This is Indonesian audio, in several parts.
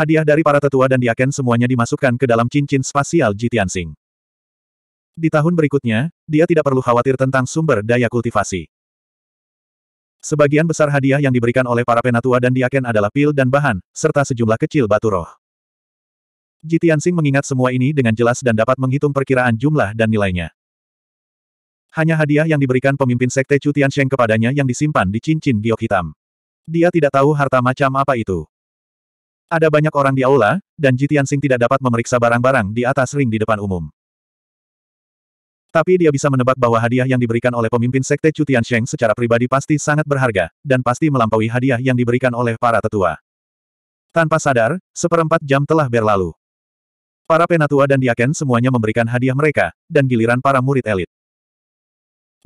hadiah dari para tetua dan diaken semuanya dimasukkan ke dalam cincin spasial Jitiansing. Di tahun berikutnya, dia tidak perlu khawatir tentang sumber daya kultivasi. Sebagian besar hadiah yang diberikan oleh para penatua dan diaken adalah pil dan bahan, serta sejumlah kecil batu roh. Jitiansing mengingat semua ini dengan jelas dan dapat menghitung perkiraan jumlah dan nilainya. Hanya hadiah yang diberikan pemimpin sekte Cutian Sheng kepadanya yang disimpan di cincin giok hitam. Dia tidak tahu harta macam apa itu. Ada banyak orang di aula, dan Jitiansing tidak dapat memeriksa barang-barang di atas ring di depan umum. Tapi dia bisa menebak bahwa hadiah yang diberikan oleh pemimpin Sekte Cutian Sheng secara pribadi pasti sangat berharga, dan pasti melampaui hadiah yang diberikan oleh para tetua. Tanpa sadar, seperempat jam telah berlalu. Para penatua dan diaken semuanya memberikan hadiah mereka, dan giliran para murid elit.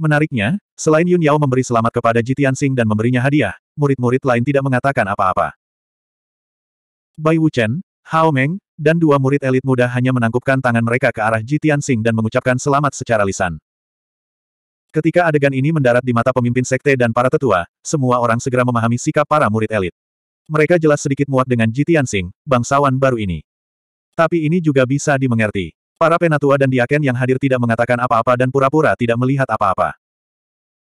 Menariknya, selain Yun Yao memberi selamat kepada Jitiansing dan memberinya hadiah, murid-murid lain tidak mengatakan apa-apa. Bai Wuchen, Hao Meng, dan dua murid elit muda hanya menangkupkan tangan mereka ke arah Ji Tianxing dan mengucapkan selamat secara lisan. Ketika adegan ini mendarat di mata pemimpin sekte dan para tetua, semua orang segera memahami sikap para murid elit. Mereka jelas sedikit muak dengan Ji Tianxing, bangsawan baru ini. Tapi ini juga bisa dimengerti. Para penatua dan diaken yang hadir tidak mengatakan apa-apa dan pura-pura tidak melihat apa-apa.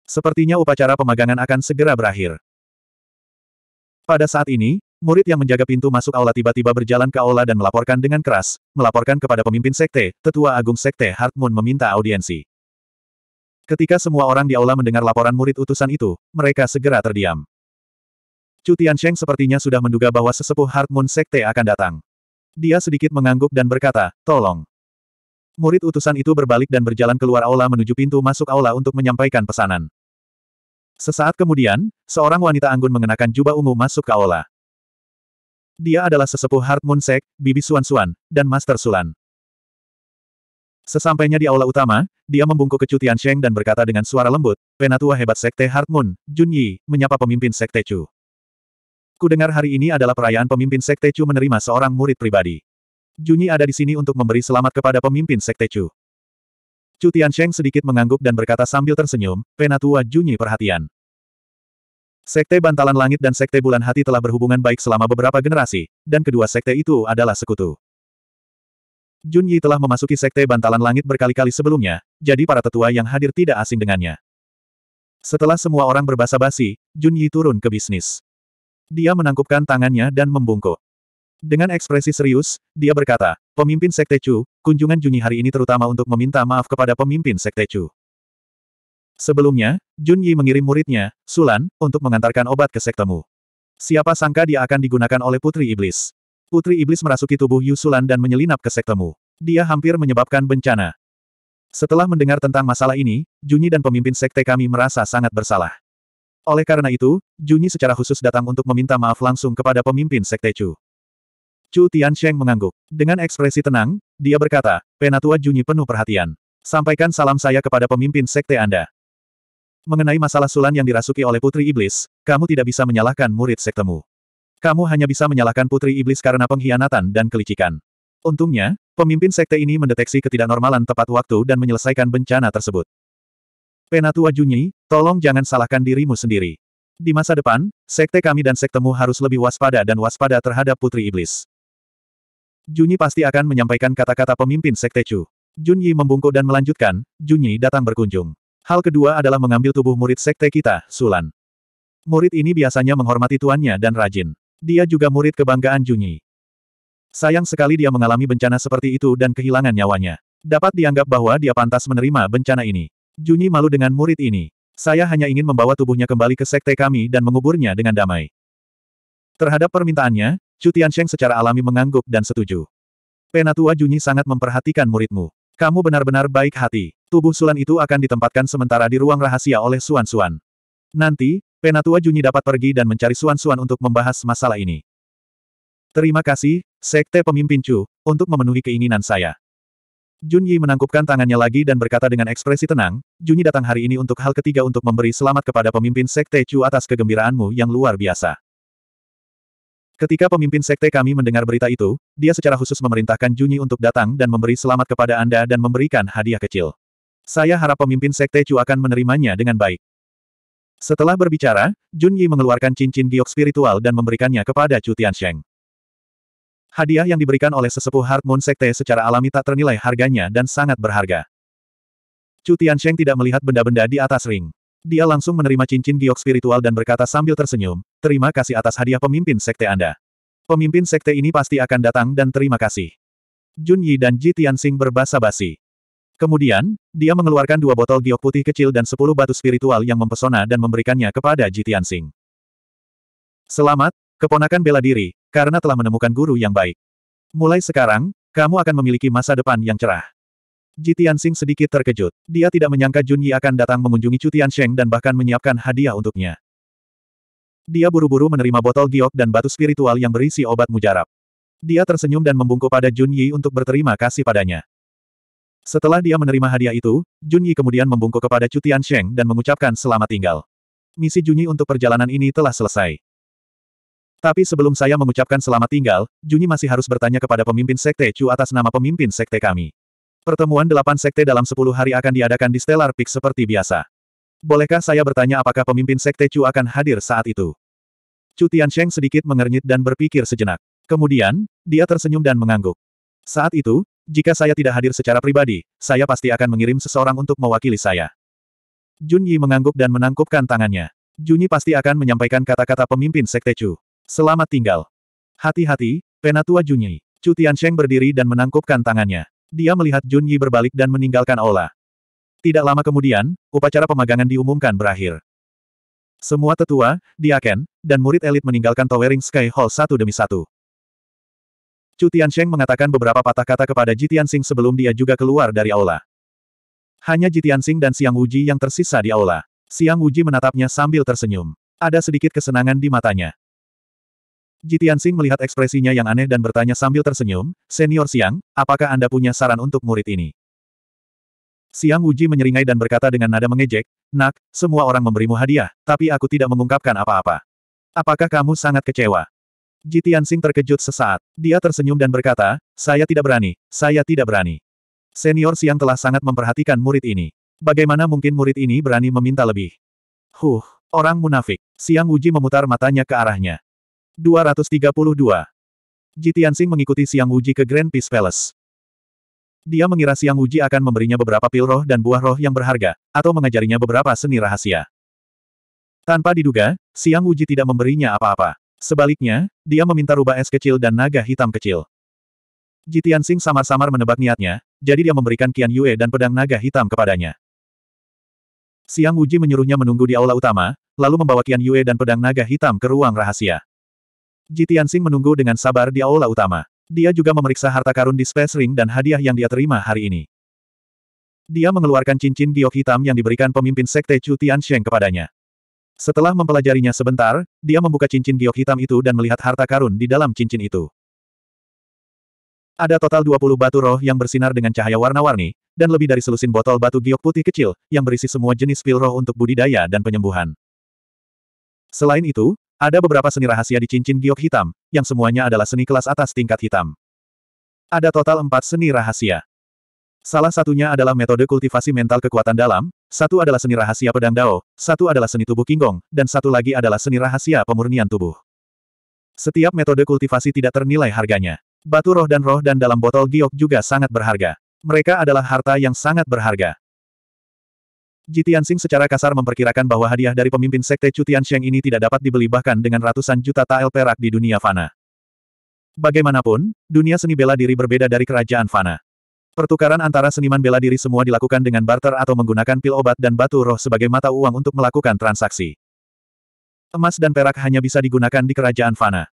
Sepertinya upacara pemagangan akan segera berakhir. Pada saat ini, Murid yang menjaga pintu masuk aula tiba-tiba berjalan ke aula dan melaporkan dengan keras, melaporkan kepada pemimpin sekte, Tetua Agung Sekte Hartmun meminta audiensi. Ketika semua orang di aula mendengar laporan murid utusan itu, mereka segera terdiam. Chu Tiansheng sepertinya sudah menduga bahwa sesepuh Hartmun Sekte akan datang. Dia sedikit mengangguk dan berkata, tolong. Murid utusan itu berbalik dan berjalan keluar aula menuju pintu masuk aula untuk menyampaikan pesanan. Sesaat kemudian, seorang wanita anggun mengenakan jubah ungu masuk ke aula. Dia adalah sesepuh Hartmun Moon Sek, Bibi Suan Suan, dan Master Sulan. Sesampainya di aula utama, dia membungkuk ke Cutian Sheng dan berkata dengan suara lembut, Penatua hebat Sekte Hartmun, Moon, Jun Yi, menyapa pemimpin Sekte Chu. Kudengar hari ini adalah perayaan pemimpin Sekte Chu menerima seorang murid pribadi. Jun Yi ada di sini untuk memberi selamat kepada pemimpin Sekte Chu. Cutian Sheng sedikit mengangguk dan berkata sambil tersenyum, Penatua Jun Yi perhatian. Sekte Bantalan Langit dan Sekte Bulan Hati telah berhubungan baik selama beberapa generasi, dan kedua sekte itu adalah sekutu. Jun Yi telah memasuki Sekte Bantalan Langit berkali-kali sebelumnya, jadi para tetua yang hadir tidak asing dengannya. Setelah semua orang berbahasa basi, Jun Yi turun ke bisnis. Dia menangkupkan tangannya dan membungkuk. Dengan ekspresi serius, dia berkata, pemimpin Sekte Chu, kunjungan Junyi hari ini terutama untuk meminta maaf kepada pemimpin Sekte Chu. Sebelumnya, Jun Yi mengirim muridnya, Sulan, untuk mengantarkan obat ke sektemu. Siapa sangka dia akan digunakan oleh Putri Iblis. Putri Iblis merasuki tubuh Yu Sulan dan menyelinap ke sektemu. Dia hampir menyebabkan bencana. Setelah mendengar tentang masalah ini, Junyi dan pemimpin sekte kami merasa sangat bersalah. Oleh karena itu, Junyi secara khusus datang untuk meminta maaf langsung kepada pemimpin sekte Chu. Chu Tiansheng mengangguk. Dengan ekspresi tenang, dia berkata, Penatua Junyi penuh perhatian. Sampaikan salam saya kepada pemimpin sekte Anda. Mengenai masalah Sulan yang dirasuki oleh Putri Iblis, kamu tidak bisa menyalahkan murid sektemu. Kamu hanya bisa menyalahkan Putri Iblis karena pengkhianatan dan kelicikan. Untungnya, pemimpin sekte ini mendeteksi ketidaknormalan tepat waktu dan menyelesaikan bencana tersebut. Penatua Junyi, tolong jangan salahkan dirimu sendiri. Di masa depan, sekte kami dan sektemu harus lebih waspada dan waspada terhadap Putri Iblis. Junyi pasti akan menyampaikan kata-kata pemimpin sekte Chu. Junyi membungkuk dan melanjutkan, Junyi datang berkunjung. Hal kedua adalah mengambil tubuh murid sekte kita, Sulan. Murid ini biasanya menghormati tuannya dan rajin. Dia juga murid kebanggaan Junyi. Sayang sekali dia mengalami bencana seperti itu dan kehilangan nyawanya. Dapat dianggap bahwa dia pantas menerima bencana ini. Junyi malu dengan murid ini. Saya hanya ingin membawa tubuhnya kembali ke sekte kami dan menguburnya dengan damai. Terhadap permintaannya, Cutian Sheng secara alami mengangguk dan setuju. Penatua Junyi sangat memperhatikan muridmu. Kamu benar-benar baik hati. Tubuh Sulan itu akan ditempatkan sementara di ruang rahasia oleh Suan Suan. Nanti, Penatua Junyi dapat pergi dan mencari Suan Suan untuk membahas masalah ini. Terima kasih, Sekte Pemimpin Chu, untuk memenuhi keinginan saya. Junyi menangkupkan tangannya lagi dan berkata dengan ekspresi tenang, Junyi datang hari ini untuk hal ketiga untuk memberi selamat kepada pemimpin Sekte Chu atas kegembiraanmu yang luar biasa. Ketika pemimpin sekte kami mendengar berita itu, dia secara khusus memerintahkan Junyi untuk datang dan memberi selamat kepada Anda dan memberikan hadiah kecil. Saya harap pemimpin sekte Chu akan menerimanya dengan baik. Setelah berbicara, Junyi mengeluarkan cincin giok spiritual dan memberikannya kepada Chu Tiansheng. Hadiah yang diberikan oleh sesepuh Heart Moon Sekte secara alami tak ternilai harganya dan sangat berharga. Chu Tiansheng tidak melihat benda-benda di atas ring. Dia langsung menerima cincin giok spiritual dan berkata sambil tersenyum, terima kasih atas hadiah pemimpin sekte Anda. Pemimpin sekte ini pasti akan datang dan terima kasih. Jun Yi dan Ji Tianxing berbahasa basi. Kemudian, dia mengeluarkan dua botol giok putih kecil dan sepuluh batu spiritual yang mempesona dan memberikannya kepada Ji Tianxing. Selamat, keponakan bela diri, karena telah menemukan guru yang baik. Mulai sekarang, kamu akan memiliki masa depan yang cerah. Ji Tianxing sedikit terkejut. Dia tidak menyangka Jun Yi akan datang mengunjungi Chu Tiansheng dan bahkan menyiapkan hadiah untuknya. Dia buru-buru menerima botol giok dan batu spiritual yang berisi obat mujarab. Dia tersenyum dan membungkuk pada Jun Yi untuk berterima kasih padanya. Setelah dia menerima hadiah itu, Jun Yi kemudian membungkuk kepada Chu Tiansheng dan mengucapkan selamat tinggal. Misi Jun Yi untuk perjalanan ini telah selesai. Tapi sebelum saya mengucapkan selamat tinggal, Jun Yi masih harus bertanya kepada pemimpin Sekte Chu atas nama pemimpin Sekte kami. Pertemuan delapan sekte dalam sepuluh hari akan diadakan di Stellar Peak seperti biasa. Bolehkah saya bertanya apakah pemimpin sekte Chu akan hadir saat itu? Chu Tiansheng sedikit mengernyit dan berpikir sejenak. Kemudian, dia tersenyum dan mengangguk. Saat itu, jika saya tidak hadir secara pribadi, saya pasti akan mengirim seseorang untuk mewakili saya. Jun Yi mengangguk dan menangkupkan tangannya. Jun Yi pasti akan menyampaikan kata-kata pemimpin sekte Chu. Selamat tinggal. Hati-hati, penatua Jun Yi. Chu Tiansheng berdiri dan menangkupkan tangannya. Dia melihat Jun Yi berbalik dan meninggalkan aula. Tidak lama kemudian, upacara pemagangan diumumkan berakhir. Semua tetua, diaken, dan murid elit meninggalkan Towering Sky Hall satu demi satu. Chu Tiansheng mengatakan beberapa patah kata kepada Ji Tianxing sebelum dia juga keluar dari aula. Hanya Ji Tianxing dan Siang Wuji yang tersisa di aula. Siang Wuji menatapnya sambil tersenyum. Ada sedikit kesenangan di matanya. Jitian Sing melihat ekspresinya yang aneh dan bertanya sambil tersenyum, Senior Siang, apakah Anda punya saran untuk murid ini? Siang Wuji menyeringai dan berkata dengan nada mengejek, Nak, semua orang memberimu hadiah, tapi aku tidak mengungkapkan apa-apa. Apakah kamu sangat kecewa? Jitian Sing terkejut sesaat. Dia tersenyum dan berkata, Saya tidak berani, saya tidak berani. Senior Siang telah sangat memperhatikan murid ini. Bagaimana mungkin murid ini berani meminta lebih? Huh, orang munafik. Siang Wuji memutar matanya ke arahnya. 232. Ji mengikuti Siang Wuji ke Grand Peace Palace. Dia mengira Siang Wuji akan memberinya beberapa pil roh dan buah roh yang berharga, atau mengajarinya beberapa seni rahasia. Tanpa diduga, Siang Wuji tidak memberinya apa-apa. Sebaliknya, dia meminta rubah es kecil dan naga hitam kecil. Ji Tianxing samar-samar menebak niatnya, jadi dia memberikan Kian Yue dan pedang naga hitam kepadanya. Siang Wuji menyuruhnya menunggu di aula utama, lalu membawa Kian Yue dan pedang naga hitam ke ruang rahasia. Ji Tianxing menunggu dengan sabar di aula utama. Dia juga memeriksa harta karun di Space Ring dan hadiah yang dia terima hari ini. Dia mengeluarkan cincin giok hitam yang diberikan pemimpin sekte Chu Tianxing kepadanya. Setelah mempelajarinya sebentar, dia membuka cincin giok hitam itu dan melihat harta karun di dalam cincin itu. Ada total 20 batu roh yang bersinar dengan cahaya warna-warni, dan lebih dari selusin botol batu giok putih kecil, yang berisi semua jenis pil roh untuk budidaya dan penyembuhan. Selain itu, ada beberapa seni rahasia di cincin giok hitam, yang semuanya adalah seni kelas atas tingkat hitam. Ada total empat seni rahasia. Salah satunya adalah metode kultivasi mental kekuatan dalam, satu adalah seni rahasia pedang dao, satu adalah seni tubuh kinggong, dan satu lagi adalah seni rahasia pemurnian tubuh. Setiap metode kultivasi tidak ternilai harganya. Batu roh dan roh dan dalam botol giok juga sangat berharga. Mereka adalah harta yang sangat berharga. Ji Tianxing secara kasar memperkirakan bahwa hadiah dari pemimpin sekte Chu Tiansheng ini tidak dapat dibeli bahkan dengan ratusan juta tael perak di dunia fana. Bagaimanapun, dunia seni bela diri berbeda dari kerajaan fana. Pertukaran antara seniman bela diri semua dilakukan dengan barter atau menggunakan pil obat dan batu roh sebagai mata uang untuk melakukan transaksi. Emas dan perak hanya bisa digunakan di kerajaan fana.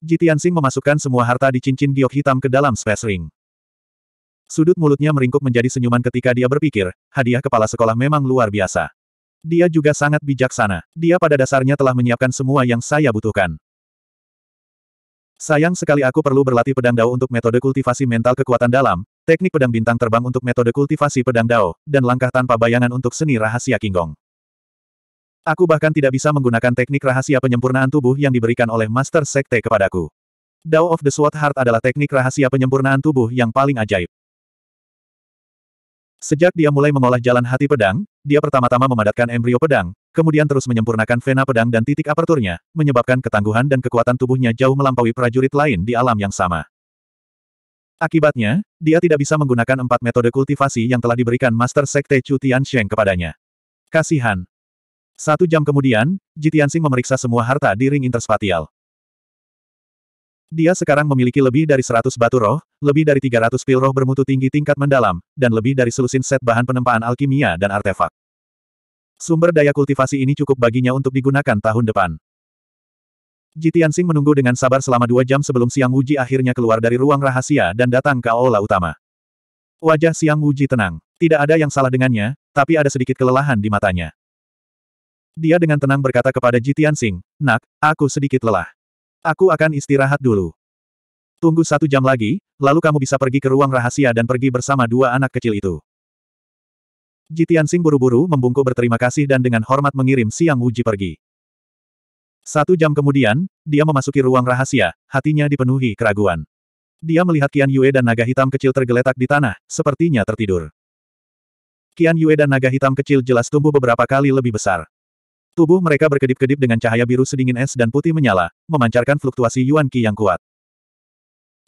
Ji Tianxing memasukkan semua harta di cincin giok hitam ke dalam space ring. Sudut mulutnya meringkuk menjadi senyuman ketika dia berpikir, hadiah kepala sekolah memang luar biasa. Dia juga sangat bijaksana. Dia pada dasarnya telah menyiapkan semua yang saya butuhkan. Sayang sekali aku perlu berlatih pedang dao untuk metode kultivasi mental kekuatan dalam, teknik pedang bintang terbang untuk metode kultivasi pedang dao, dan langkah tanpa bayangan untuk seni rahasia kinggong. Aku bahkan tidak bisa menggunakan teknik rahasia penyempurnaan tubuh yang diberikan oleh Master Sekte kepadaku. Dao of the Sword Heart adalah teknik rahasia penyempurnaan tubuh yang paling ajaib. Sejak dia mulai mengolah jalan hati pedang, dia pertama-tama memadatkan embrio pedang, kemudian terus menyempurnakan vena pedang dan titik aperturnya, menyebabkan ketangguhan dan kekuatan tubuhnya jauh melampaui prajurit lain di alam yang sama. Akibatnya, dia tidak bisa menggunakan empat metode kultivasi yang telah diberikan Master Sekte Chu Tiansheng kepadanya. Kasihan. Satu jam kemudian, Jitiansing memeriksa semua harta di ring interspatial. Dia sekarang memiliki lebih dari 100 batu roh, lebih dari 300 pil roh bermutu tinggi tingkat mendalam, dan lebih dari selusin set bahan penempaan alkimia dan artefak. Sumber daya kultivasi ini cukup baginya untuk digunakan tahun depan. Jitian Sing menunggu dengan sabar selama dua jam sebelum Siang Wuji akhirnya keluar dari ruang rahasia dan datang ke aula utama. Wajah Siang Wuji tenang. Tidak ada yang salah dengannya, tapi ada sedikit kelelahan di matanya. Dia dengan tenang berkata kepada Jitian Sing, Nak, aku sedikit lelah. Aku akan istirahat dulu. Tunggu satu jam lagi, lalu kamu bisa pergi ke ruang rahasia dan pergi bersama dua anak kecil itu. Jitian Sing buru-buru membungkuk berterima kasih dan dengan hormat mengirim Siang Wuji pergi. Satu jam kemudian, dia memasuki ruang rahasia, hatinya dipenuhi keraguan. Dia melihat Kian Yue dan naga hitam kecil tergeletak di tanah, sepertinya tertidur. Kian Yue dan naga hitam kecil jelas tumbuh beberapa kali lebih besar. Tubuh mereka berkedip-kedip dengan cahaya biru sedingin es dan putih menyala, memancarkan fluktuasi Yuan Qi yang kuat.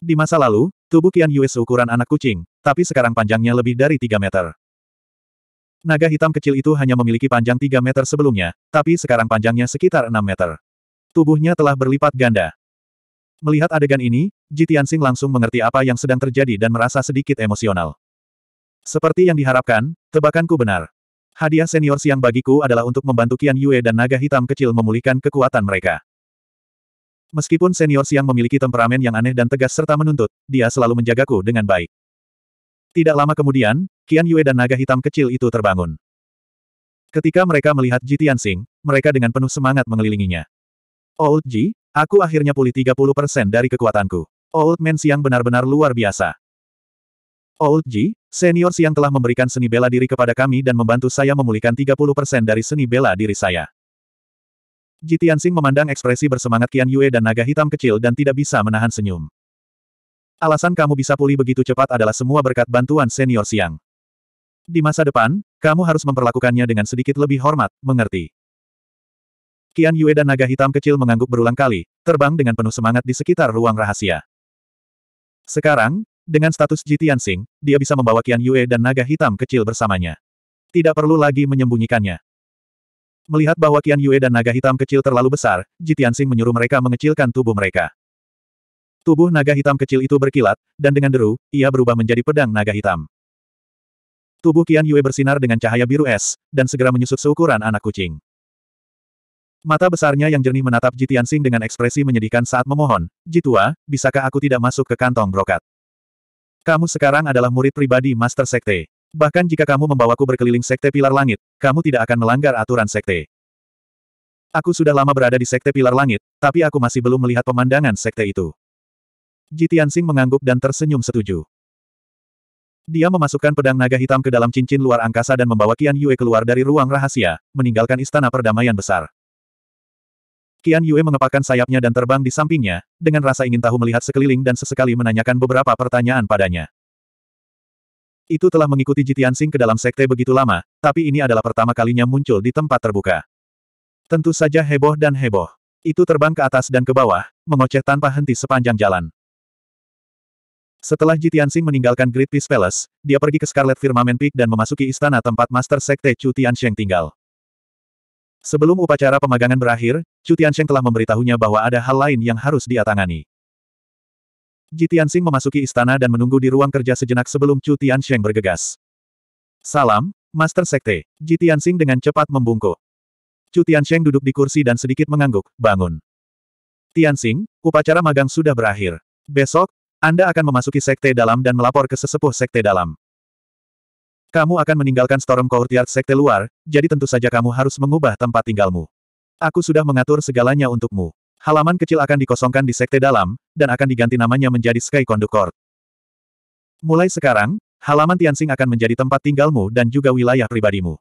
Di masa lalu, tubuh Qian Yue seukuran anak kucing, tapi sekarang panjangnya lebih dari 3 meter. Naga hitam kecil itu hanya memiliki panjang 3 meter sebelumnya, tapi sekarang panjangnya sekitar 6 meter. Tubuhnya telah berlipat ganda. Melihat adegan ini, Ji Tianxing langsung mengerti apa yang sedang terjadi dan merasa sedikit emosional. Seperti yang diharapkan, tebakanku benar. Hadiah senior siang bagiku adalah untuk membantu Kian Yue dan naga hitam kecil memulihkan kekuatan mereka. Meskipun senior siang memiliki temperamen yang aneh dan tegas serta menuntut, dia selalu menjagaku dengan baik. Tidak lama kemudian, Kian Yue dan naga hitam kecil itu terbangun. Ketika mereka melihat Ji Tianxing, mereka dengan penuh semangat mengelilinginya. Old Ji, aku akhirnya pulih 30% dari kekuatanku. Old Man Siang benar-benar luar biasa. Old Ji, Senior Siang telah memberikan seni bela diri kepada kami dan membantu saya memulihkan 30% dari seni bela diri saya. Jitiansing memandang ekspresi bersemangat Qian Yue dan naga hitam kecil dan tidak bisa menahan senyum. Alasan kamu bisa pulih begitu cepat adalah semua berkat bantuan senior Siang. Di masa depan, kamu harus memperlakukannya dengan sedikit lebih hormat, mengerti? Qian Yue dan naga hitam kecil mengangguk berulang kali, terbang dengan penuh semangat di sekitar ruang rahasia. Sekarang, dengan status Ji Tianxing, dia bisa membawa Qian Yue dan naga hitam kecil bersamanya. Tidak perlu lagi menyembunyikannya. Melihat bahwa Qian Yue dan naga hitam kecil terlalu besar, Ji Tianxing menyuruh mereka mengecilkan tubuh mereka. Tubuh naga hitam kecil itu berkilat, dan dengan deru, ia berubah menjadi pedang naga hitam. Tubuh Qian Yue bersinar dengan cahaya biru es, dan segera menyusut seukuran anak kucing. Mata besarnya yang jernih menatap Jitian Sing dengan ekspresi menyedihkan saat memohon, Jitua, bisakah aku tidak masuk ke kantong brokat? Kamu sekarang adalah murid pribadi Master Sekte. Bahkan jika kamu membawaku berkeliling Sekte Pilar Langit, kamu tidak akan melanggar aturan Sekte. Aku sudah lama berada di Sekte Pilar Langit, tapi aku masih belum melihat pemandangan Sekte itu. Jitiansing mengangguk dan tersenyum setuju. Dia memasukkan pedang naga hitam ke dalam cincin luar angkasa dan membawa Qian Yue keluar dari ruang rahasia, meninggalkan istana perdamaian besar. Qian Yue mengepakkan sayapnya dan terbang di sampingnya, dengan rasa ingin tahu melihat sekeliling dan sesekali menanyakan beberapa pertanyaan padanya. Itu telah mengikuti Jitian Sing ke dalam sekte begitu lama, tapi ini adalah pertama kalinya muncul di tempat terbuka. Tentu saja heboh dan heboh. Itu terbang ke atas dan ke bawah, mengoceh tanpa henti sepanjang jalan. Setelah Jitian Sing meninggalkan Great Peace Palace, dia pergi ke Scarlet Firmament Peak dan memasuki istana tempat Master Sekte Chu Sheng tinggal. Sebelum upacara pemagangan berakhir, Chu Tiansheng telah memberitahunya bahwa ada hal lain yang harus dia tangani. Ji Tianxing memasuki istana dan menunggu di ruang kerja sejenak sebelum Chu Tiansheng bergegas. Salam, Master Sekte. Ji Tianxing dengan cepat membungkuk. Chu Tiansheng duduk di kursi dan sedikit mengangguk, bangun. Tianxing, upacara magang sudah berakhir. Besok, Anda akan memasuki sekte dalam dan melapor ke sesepuh sekte dalam. Kamu akan meninggalkan Storm Courtyard Sekte luar, jadi tentu saja kamu harus mengubah tempat tinggalmu. Aku sudah mengatur segalanya untukmu. Halaman kecil akan dikosongkan di Sekte dalam, dan akan diganti namanya menjadi Sky Conduct Court. Mulai sekarang, halaman Tianxing akan menjadi tempat tinggalmu dan juga wilayah pribadimu.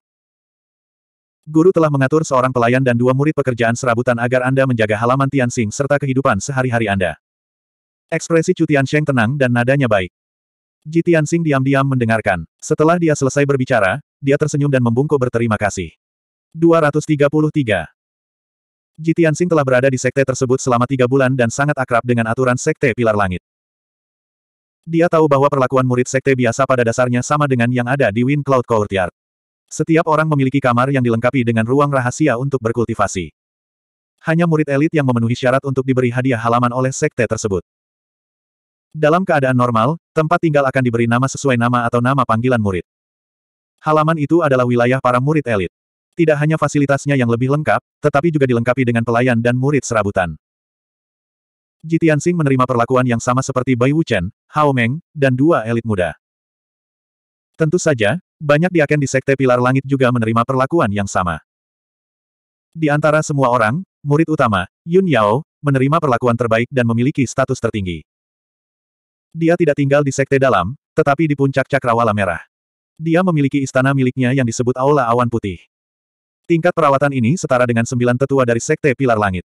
Guru telah mengatur seorang pelayan dan dua murid pekerjaan serabutan agar Anda menjaga halaman Tianxing serta kehidupan sehari-hari Anda. Ekspresi Chu Tiansheng tenang dan nadanya baik. Ji Tianxing diam-diam mendengarkan. Setelah dia selesai berbicara, dia tersenyum dan membungkuk berterima kasih. 233. Ji Tianxing telah berada di sekte tersebut selama tiga bulan dan sangat akrab dengan aturan sekte pilar langit. Dia tahu bahwa perlakuan murid sekte biasa pada dasarnya sama dengan yang ada di Wind Cloud Courtyard. Setiap orang memiliki kamar yang dilengkapi dengan ruang rahasia untuk berkultivasi. Hanya murid elit yang memenuhi syarat untuk diberi hadiah halaman oleh sekte tersebut. Dalam keadaan normal, tempat tinggal akan diberi nama sesuai nama atau nama panggilan murid. Halaman itu adalah wilayah para murid elit. Tidak hanya fasilitasnya yang lebih lengkap, tetapi juga dilengkapi dengan pelayan dan murid serabutan. Jitian Sing menerima perlakuan yang sama seperti Bai Wuchen, Hao Meng, dan dua elit muda. Tentu saja, banyak diaken di Sekte Pilar Langit juga menerima perlakuan yang sama. Di antara semua orang, murid utama, Yun Yao, menerima perlakuan terbaik dan memiliki status tertinggi. Dia tidak tinggal di sekte dalam, tetapi di puncak cakrawala merah. Dia memiliki istana miliknya yang disebut Aula Awan Putih. Tingkat perawatan ini setara dengan sembilan tetua dari sekte Pilar Langit.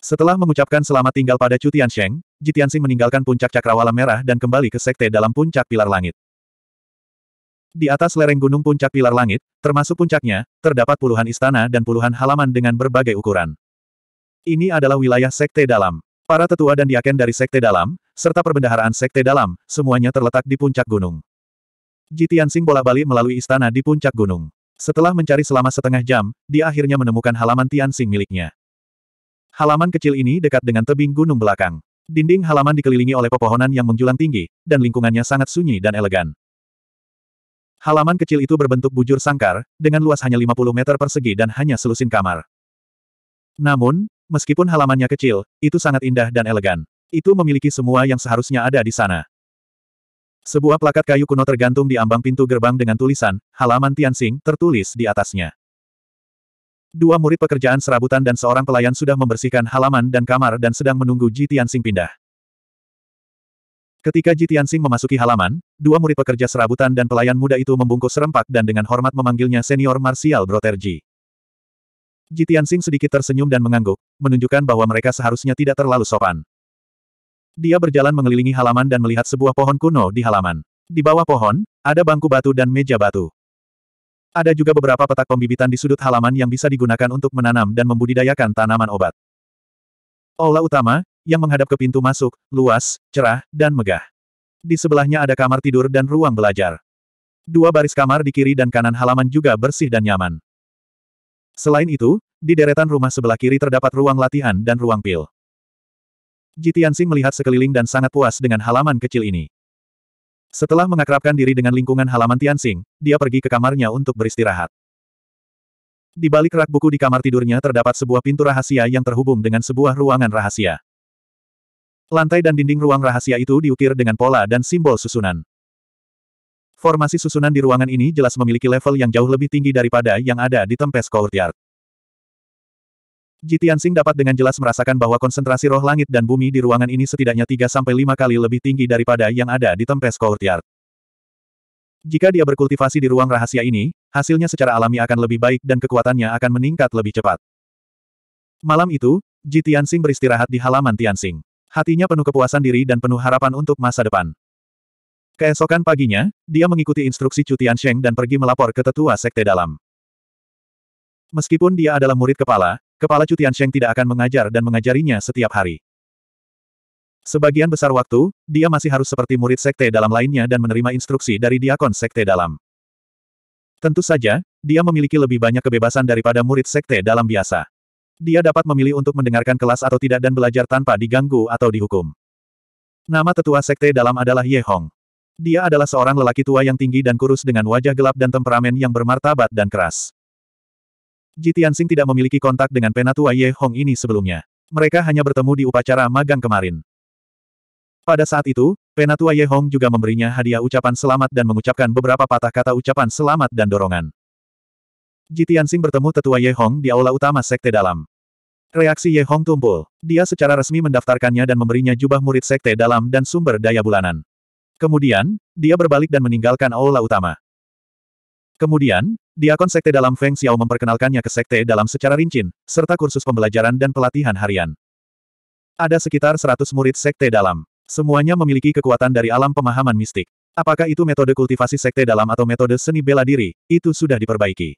Setelah mengucapkan selamat tinggal pada Chu Tiansheng, Ji Tianxing meninggalkan puncak cakrawala merah dan kembali ke sekte dalam puncak Pilar Langit. Di atas lereng gunung puncak Pilar Langit, termasuk puncaknya, terdapat puluhan istana dan puluhan halaman dengan berbagai ukuran. Ini adalah wilayah sekte dalam. Para tetua dan diaken dari Sekte Dalam, serta perbendaharaan Sekte Dalam, semuanya terletak di puncak gunung. Jitian Sing bola-balik melalui istana di puncak gunung. Setelah mencari selama setengah jam, dia akhirnya menemukan halaman Tian Sing miliknya. Halaman kecil ini dekat dengan tebing gunung belakang. Dinding halaman dikelilingi oleh pepohonan yang menjulang tinggi, dan lingkungannya sangat sunyi dan elegan. Halaman kecil itu berbentuk bujur sangkar, dengan luas hanya 50 meter persegi dan hanya selusin kamar. Namun, Meskipun halamannya kecil, itu sangat indah dan elegan. Itu memiliki semua yang seharusnya ada di sana. Sebuah plakat kayu kuno tergantung di ambang pintu gerbang dengan tulisan, halaman Tianxing, tertulis di atasnya. Dua murid pekerjaan serabutan dan seorang pelayan sudah membersihkan halaman dan kamar dan sedang menunggu Ji Tianxing pindah. Ketika Ji Tianxing memasuki halaman, dua murid pekerja serabutan dan pelayan muda itu membungkus serempak dan dengan hormat memanggilnya senior marsial Broterji. Jitian Sing sedikit tersenyum dan mengangguk, menunjukkan bahwa mereka seharusnya tidak terlalu sopan. Dia berjalan mengelilingi halaman dan melihat sebuah pohon kuno di halaman. Di bawah pohon, ada bangku batu dan meja batu. Ada juga beberapa petak pembibitan di sudut halaman yang bisa digunakan untuk menanam dan membudidayakan tanaman obat. Aula utama, yang menghadap ke pintu masuk, luas, cerah, dan megah. Di sebelahnya ada kamar tidur dan ruang belajar. Dua baris kamar di kiri dan kanan halaman juga bersih dan nyaman. Selain itu, di deretan rumah sebelah kiri terdapat ruang latihan dan ruang pil. Jitiansing melihat sekeliling dan sangat puas dengan halaman kecil ini. Setelah mengakrabkan diri dengan lingkungan halaman Tianxing, dia pergi ke kamarnya untuk beristirahat. Di balik rak buku di kamar tidurnya terdapat sebuah pintu rahasia yang terhubung dengan sebuah ruangan rahasia. Lantai dan dinding ruang rahasia itu diukir dengan pola dan simbol susunan. Formasi susunan di ruangan ini jelas memiliki level yang jauh lebih tinggi daripada yang ada di Tempes Courtyard. Jitiansing dapat dengan jelas merasakan bahwa konsentrasi roh langit dan bumi di ruangan ini setidaknya 3-5 kali lebih tinggi daripada yang ada di Tempes Courtyard. Jika dia berkultivasi di ruang rahasia ini, hasilnya secara alami akan lebih baik dan kekuatannya akan meningkat lebih cepat. Malam itu, Jitian Sing beristirahat di halaman Tianxing. Hatinya penuh kepuasan diri dan penuh harapan untuk masa depan. Keesokan paginya, dia mengikuti instruksi Cutian Sheng dan pergi melapor ke tetua sekte dalam. Meskipun dia adalah murid kepala, kepala Cutian Sheng tidak akan mengajar dan mengajarinya setiap hari. Sebagian besar waktu, dia masih harus seperti murid sekte dalam lainnya dan menerima instruksi dari diakon sekte dalam. Tentu saja, dia memiliki lebih banyak kebebasan daripada murid sekte dalam biasa. Dia dapat memilih untuk mendengarkan kelas atau tidak dan belajar tanpa diganggu atau dihukum. Nama tetua sekte dalam adalah Ye Hong. Dia adalah seorang lelaki tua yang tinggi dan kurus dengan wajah gelap dan temperamen yang bermartabat dan keras. Ji Tianxing tidak memiliki kontak dengan penatua Ye Hong ini sebelumnya. Mereka hanya bertemu di upacara magang kemarin. Pada saat itu, penatua Ye Hong juga memberinya hadiah ucapan selamat dan mengucapkan beberapa patah kata ucapan selamat dan dorongan. Ji Tianxing bertemu tetua Ye Hong di aula utama sekte dalam. Reaksi Ye Hong tumpul. Dia secara resmi mendaftarkannya dan memberinya jubah murid sekte dalam dan sumber daya bulanan. Kemudian, dia berbalik dan meninggalkan aula utama. Kemudian, diakon sekte dalam Feng Xiao memperkenalkannya ke sekte dalam secara rinci, serta kursus pembelajaran dan pelatihan harian. Ada sekitar 100 murid sekte dalam. Semuanya memiliki kekuatan dari alam pemahaman mistik. Apakah itu metode kultivasi sekte dalam atau metode seni bela diri, itu sudah diperbaiki.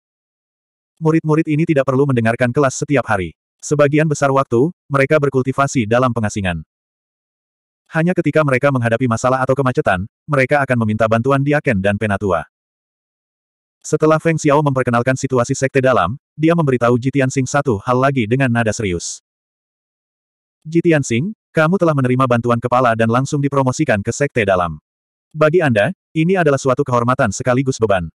Murid-murid ini tidak perlu mendengarkan kelas setiap hari. Sebagian besar waktu, mereka berkultivasi dalam pengasingan. Hanya ketika mereka menghadapi masalah atau kemacetan, mereka akan meminta bantuan di Aken dan Penatua. Setelah Feng Xiao memperkenalkan situasi sekte dalam, dia memberitahu Jitian Sing satu hal lagi dengan nada serius. Jitian Sing, kamu telah menerima bantuan kepala dan langsung dipromosikan ke sekte dalam. Bagi Anda, ini adalah suatu kehormatan sekaligus beban.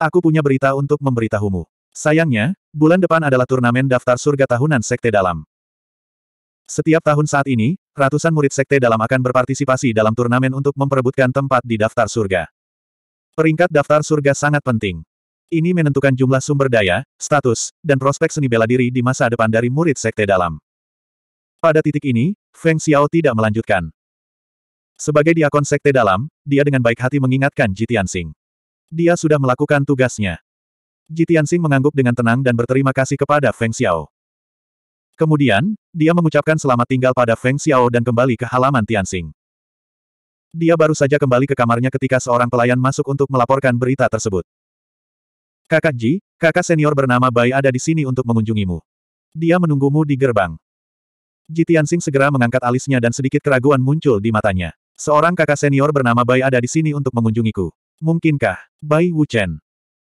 Aku punya berita untuk memberitahumu. Sayangnya, bulan depan adalah turnamen daftar surga tahunan sekte dalam. Setiap tahun saat ini, Ratusan murid sekte dalam akan berpartisipasi dalam turnamen untuk memperebutkan tempat di daftar surga. Peringkat daftar surga sangat penting. Ini menentukan jumlah sumber daya, status, dan prospek seni bela diri di masa depan dari murid sekte dalam. Pada titik ini, Feng Xiao tidak melanjutkan. Sebagai diakon sekte dalam, dia dengan baik hati mengingatkan Jitian Tianxing. Dia sudah melakukan tugasnya. Jitian Tianxing mengangguk dengan tenang dan berterima kasih kepada Feng Xiao. Kemudian, dia mengucapkan selamat tinggal pada Feng Xiao dan kembali ke halaman Tianxing. Dia baru saja kembali ke kamarnya ketika seorang pelayan masuk untuk melaporkan berita tersebut. Kakak Ji, kakak senior bernama Bai ada di sini untuk mengunjungimu. Dia menunggumu di gerbang. Ji Tianxing segera mengangkat alisnya dan sedikit keraguan muncul di matanya. Seorang kakak senior bernama Bai ada di sini untuk mengunjungiku. Mungkinkah? Bai Wuchen.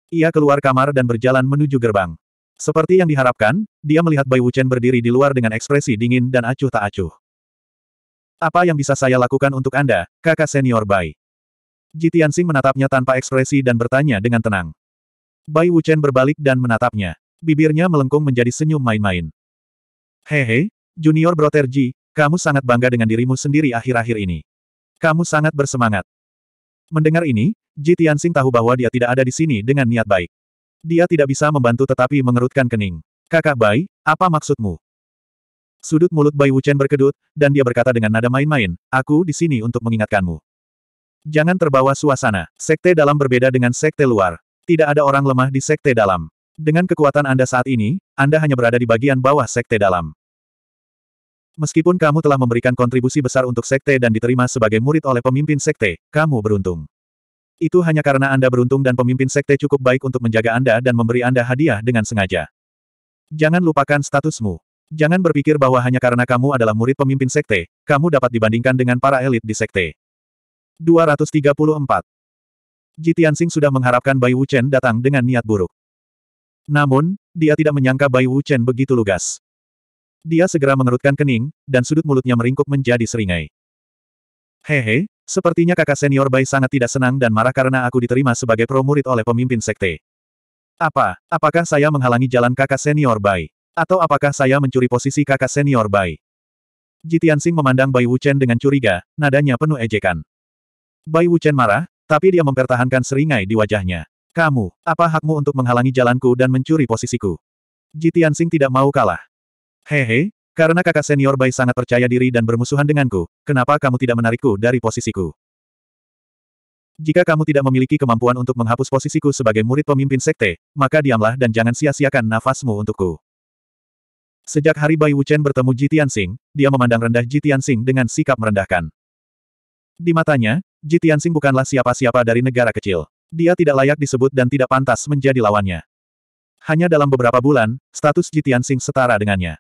Ia keluar kamar dan berjalan menuju gerbang. Seperti yang diharapkan, dia melihat Bai Wuchen berdiri di luar dengan ekspresi dingin dan acuh tak acuh. Apa yang bisa saya lakukan untuk Anda, kakak senior Bai? Jitiansing menatapnya tanpa ekspresi dan bertanya dengan tenang. Bai Wuchen berbalik dan menatapnya. Bibirnya melengkung menjadi senyum main-main. Hehe, Junior Brother Ji, kamu sangat bangga dengan dirimu sendiri akhir-akhir ini. Kamu sangat bersemangat. Mendengar ini, Ji Tianxing tahu bahwa dia tidak ada di sini dengan niat baik. Dia tidak bisa membantu tetapi mengerutkan kening. Kakak Bai, apa maksudmu? Sudut mulut Bai Wuchen berkedut, dan dia berkata dengan nada main-main, aku di sini untuk mengingatkanmu. Jangan terbawa suasana. Sekte dalam berbeda dengan sekte luar. Tidak ada orang lemah di sekte dalam. Dengan kekuatan Anda saat ini, Anda hanya berada di bagian bawah sekte dalam. Meskipun kamu telah memberikan kontribusi besar untuk sekte dan diterima sebagai murid oleh pemimpin sekte, kamu beruntung. Itu hanya karena Anda beruntung dan pemimpin sekte cukup baik untuk menjaga Anda dan memberi Anda hadiah dengan sengaja. Jangan lupakan statusmu. Jangan berpikir bahwa hanya karena kamu adalah murid pemimpin sekte, kamu dapat dibandingkan dengan para elit di sekte. 234. Jitiansing sudah mengharapkan Bai Wuchen datang dengan niat buruk. Namun, dia tidak menyangka Bai Wuchen begitu lugas. Dia segera mengerutkan kening, dan sudut mulutnya meringkuk menjadi seringai. Hehe, sepertinya kakak senior Bai sangat tidak senang dan marah karena aku diterima sebagai pro murid oleh pemimpin sekte. Apa, apakah saya menghalangi jalan kakak senior Bai? Atau apakah saya mencuri posisi kakak senior Bai? Jitian Sing memandang Bai Wuchen dengan curiga, nadanya penuh ejekan. Bai Wuchen marah, tapi dia mempertahankan seringai di wajahnya. Kamu, apa hakmu untuk menghalangi jalanku dan mencuri posisiku? Jitian Sing tidak mau kalah. Hehe, karena kakak senior Bai sangat percaya diri dan bermusuhan denganku, kenapa kamu tidak menarikku dari posisiku? Jika kamu tidak memiliki kemampuan untuk menghapus posisiku sebagai murid pemimpin sekte, maka diamlah dan jangan sia-siakan nafasmu untukku. Sejak hari Bai Wuchen bertemu Ji Tianxing, dia memandang rendah Ji Tianxing dengan sikap merendahkan. Di matanya, Ji Tianxing bukanlah siapa-siapa dari negara kecil. Dia tidak layak disebut dan tidak pantas menjadi lawannya. Hanya dalam beberapa bulan, status Ji Tianxing setara dengannya.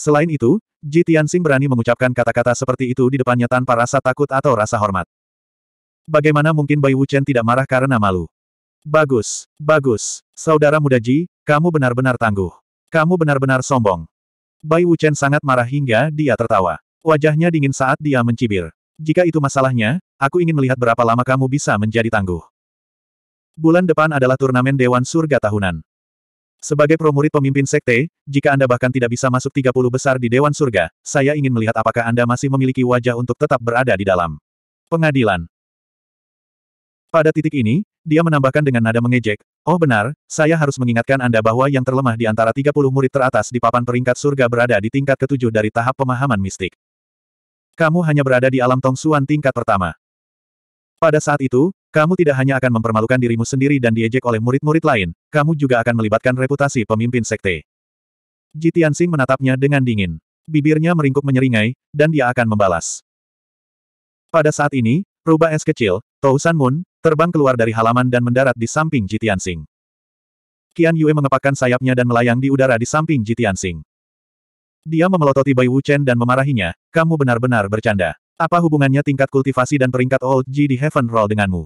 Selain itu, Ji Tianxing berani mengucapkan kata-kata seperti itu di depannya tanpa rasa takut atau rasa hormat. Bagaimana mungkin Bai Wuchen tidak marah karena malu? Bagus, bagus. Saudara muda Ji, kamu benar-benar tangguh. Kamu benar-benar sombong. Bai Wuchen sangat marah hingga dia tertawa. Wajahnya dingin saat dia mencibir. Jika itu masalahnya, aku ingin melihat berapa lama kamu bisa menjadi tangguh. Bulan depan adalah turnamen Dewan Surga Tahunan. Sebagai promurid pemimpin sekte, jika Anda bahkan tidak bisa masuk 30 besar di Dewan Surga, saya ingin melihat apakah Anda masih memiliki wajah untuk tetap berada di dalam pengadilan. Pada titik ini, dia menambahkan dengan nada mengejek, Oh benar, saya harus mengingatkan Anda bahwa yang terlemah di antara 30 murid teratas di papan peringkat surga berada di tingkat ketujuh dari tahap pemahaman mistik. Kamu hanya berada di alam Tongsuan tingkat pertama. Pada saat itu, kamu tidak hanya akan mempermalukan dirimu sendiri dan diejek oleh murid-murid lain, kamu juga akan melibatkan reputasi pemimpin sekte. Jitian Sing menatapnya dengan dingin. Bibirnya meringkuk menyeringai, dan dia akan membalas. Pada saat ini, rubah es kecil, Tousan Moon, terbang keluar dari halaman dan mendarat di samping Jitian Sing. Qian Yue mengepakkan sayapnya dan melayang di udara di samping Jitian Sing. Dia memelototi Bai Wu Chen dan memarahinya, kamu benar-benar bercanda. Apa hubungannya tingkat kultivasi dan peringkat Old G di Heaven Roll denganmu?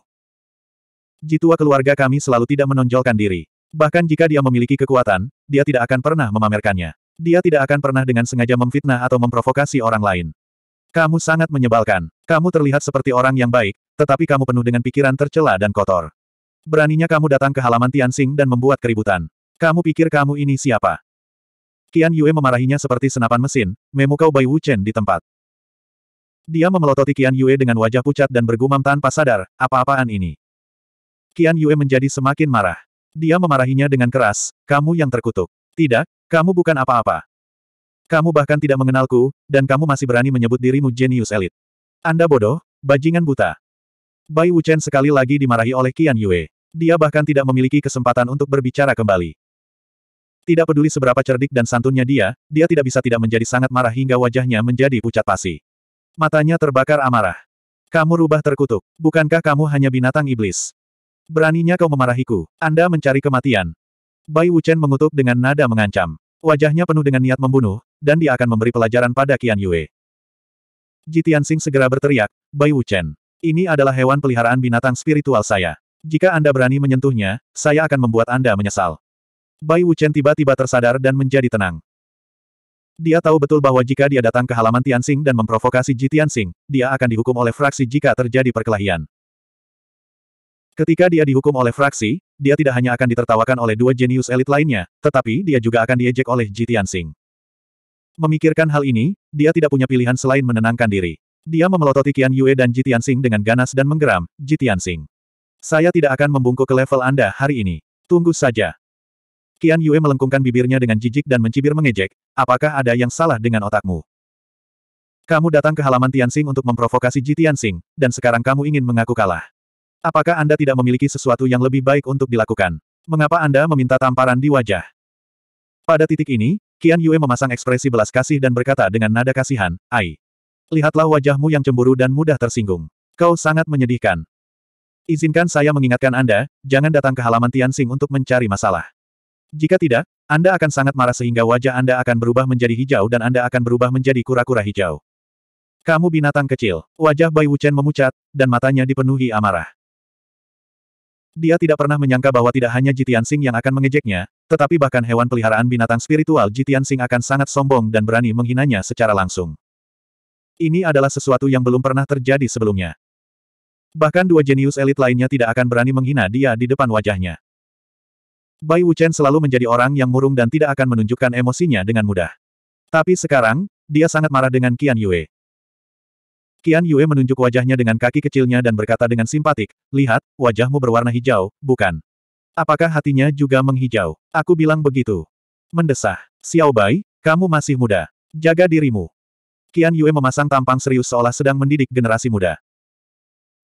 Jitua keluarga kami selalu tidak menonjolkan diri. Bahkan jika dia memiliki kekuatan, dia tidak akan pernah memamerkannya. Dia tidak akan pernah dengan sengaja memfitnah atau memprovokasi orang lain. Kamu sangat menyebalkan. Kamu terlihat seperti orang yang baik, tetapi kamu penuh dengan pikiran tercela dan kotor. Beraninya kamu datang ke halaman Tianxing dan membuat keributan. Kamu pikir kamu ini siapa? Qian Yue memarahinya seperti senapan mesin, memukau Bai Wuchen di tempat. Dia memelototi Qian Yue dengan wajah pucat dan bergumam tanpa sadar, apa-apaan ini. Qian Yue menjadi semakin marah. Dia memarahinya dengan keras, kamu yang terkutuk. Tidak, kamu bukan apa-apa. Kamu bahkan tidak mengenalku, dan kamu masih berani menyebut dirimu jenius elit. Anda bodoh, bajingan buta. Bai Wuchen sekali lagi dimarahi oleh Qian Yue. Dia bahkan tidak memiliki kesempatan untuk berbicara kembali. Tidak peduli seberapa cerdik dan santunnya dia, dia tidak bisa tidak menjadi sangat marah hingga wajahnya menjadi pucat pasi. Matanya terbakar amarah. Kamu rubah terkutuk. Bukankah kamu hanya binatang iblis? Beraninya kau memarahiku. Anda mencari kematian. Bai Wuchen mengutuk dengan nada mengancam. Wajahnya penuh dengan niat membunuh, dan dia akan memberi pelajaran pada Qian Yue. Ji Tianxing segera berteriak, Bai Wuchen. Ini adalah hewan peliharaan binatang spiritual saya. Jika Anda berani menyentuhnya, saya akan membuat Anda menyesal. Bai Wuchen tiba-tiba tersadar dan menjadi tenang. Dia tahu betul bahwa jika dia datang ke halaman Tianxing dan memprovokasi Ji Tianxing, dia akan dihukum oleh fraksi jika terjadi perkelahian. Ketika dia dihukum oleh fraksi, dia tidak hanya akan ditertawakan oleh dua jenius elit lainnya, tetapi dia juga akan diejek oleh Ji Tianxing. Memikirkan hal ini, dia tidak punya pilihan selain menenangkan diri. Dia memelototi Qian Yue dan Ji Tianxing dengan ganas dan menggeram, Ji Tianxing. Saya tidak akan membungkuk ke level Anda hari ini. Tunggu saja. Tian Yue melengkungkan bibirnya dengan jijik dan mencibir mengejek, apakah ada yang salah dengan otakmu? Kamu datang ke halaman Tianxing untuk memprovokasi Ji Tian Xing, dan sekarang kamu ingin mengaku kalah. Apakah Anda tidak memiliki sesuatu yang lebih baik untuk dilakukan? Mengapa Anda meminta tamparan di wajah? Pada titik ini, Qian Yue memasang ekspresi belas kasih dan berkata dengan nada kasihan, Ai. Lihatlah wajahmu yang cemburu dan mudah tersinggung. Kau sangat menyedihkan. Izinkan saya mengingatkan Anda, jangan datang ke halaman Tianxing untuk mencari masalah. Jika tidak, Anda akan sangat marah sehingga wajah Anda akan berubah menjadi hijau dan Anda akan berubah menjadi kura-kura hijau. Kamu binatang kecil. Wajah Bai Wuchen memucat, dan matanya dipenuhi amarah. Dia tidak pernah menyangka bahwa tidak hanya Jitian Sing yang akan mengejeknya, tetapi bahkan hewan peliharaan binatang spiritual Jitian Sing akan sangat sombong dan berani menghinanya secara langsung. Ini adalah sesuatu yang belum pernah terjadi sebelumnya. Bahkan dua jenius elit lainnya tidak akan berani menghina dia di depan wajahnya. Bai Wuchen selalu menjadi orang yang murung dan tidak akan menunjukkan emosinya dengan mudah. Tapi sekarang, dia sangat marah dengan Qian Yue. Qian Yue menunjuk wajahnya dengan kaki kecilnya dan berkata dengan simpatik, Lihat, wajahmu berwarna hijau, bukan? Apakah hatinya juga menghijau? Aku bilang begitu. Mendesah. Xiao Bai, kamu masih muda. Jaga dirimu. Qian Yue memasang tampang serius seolah sedang mendidik generasi muda.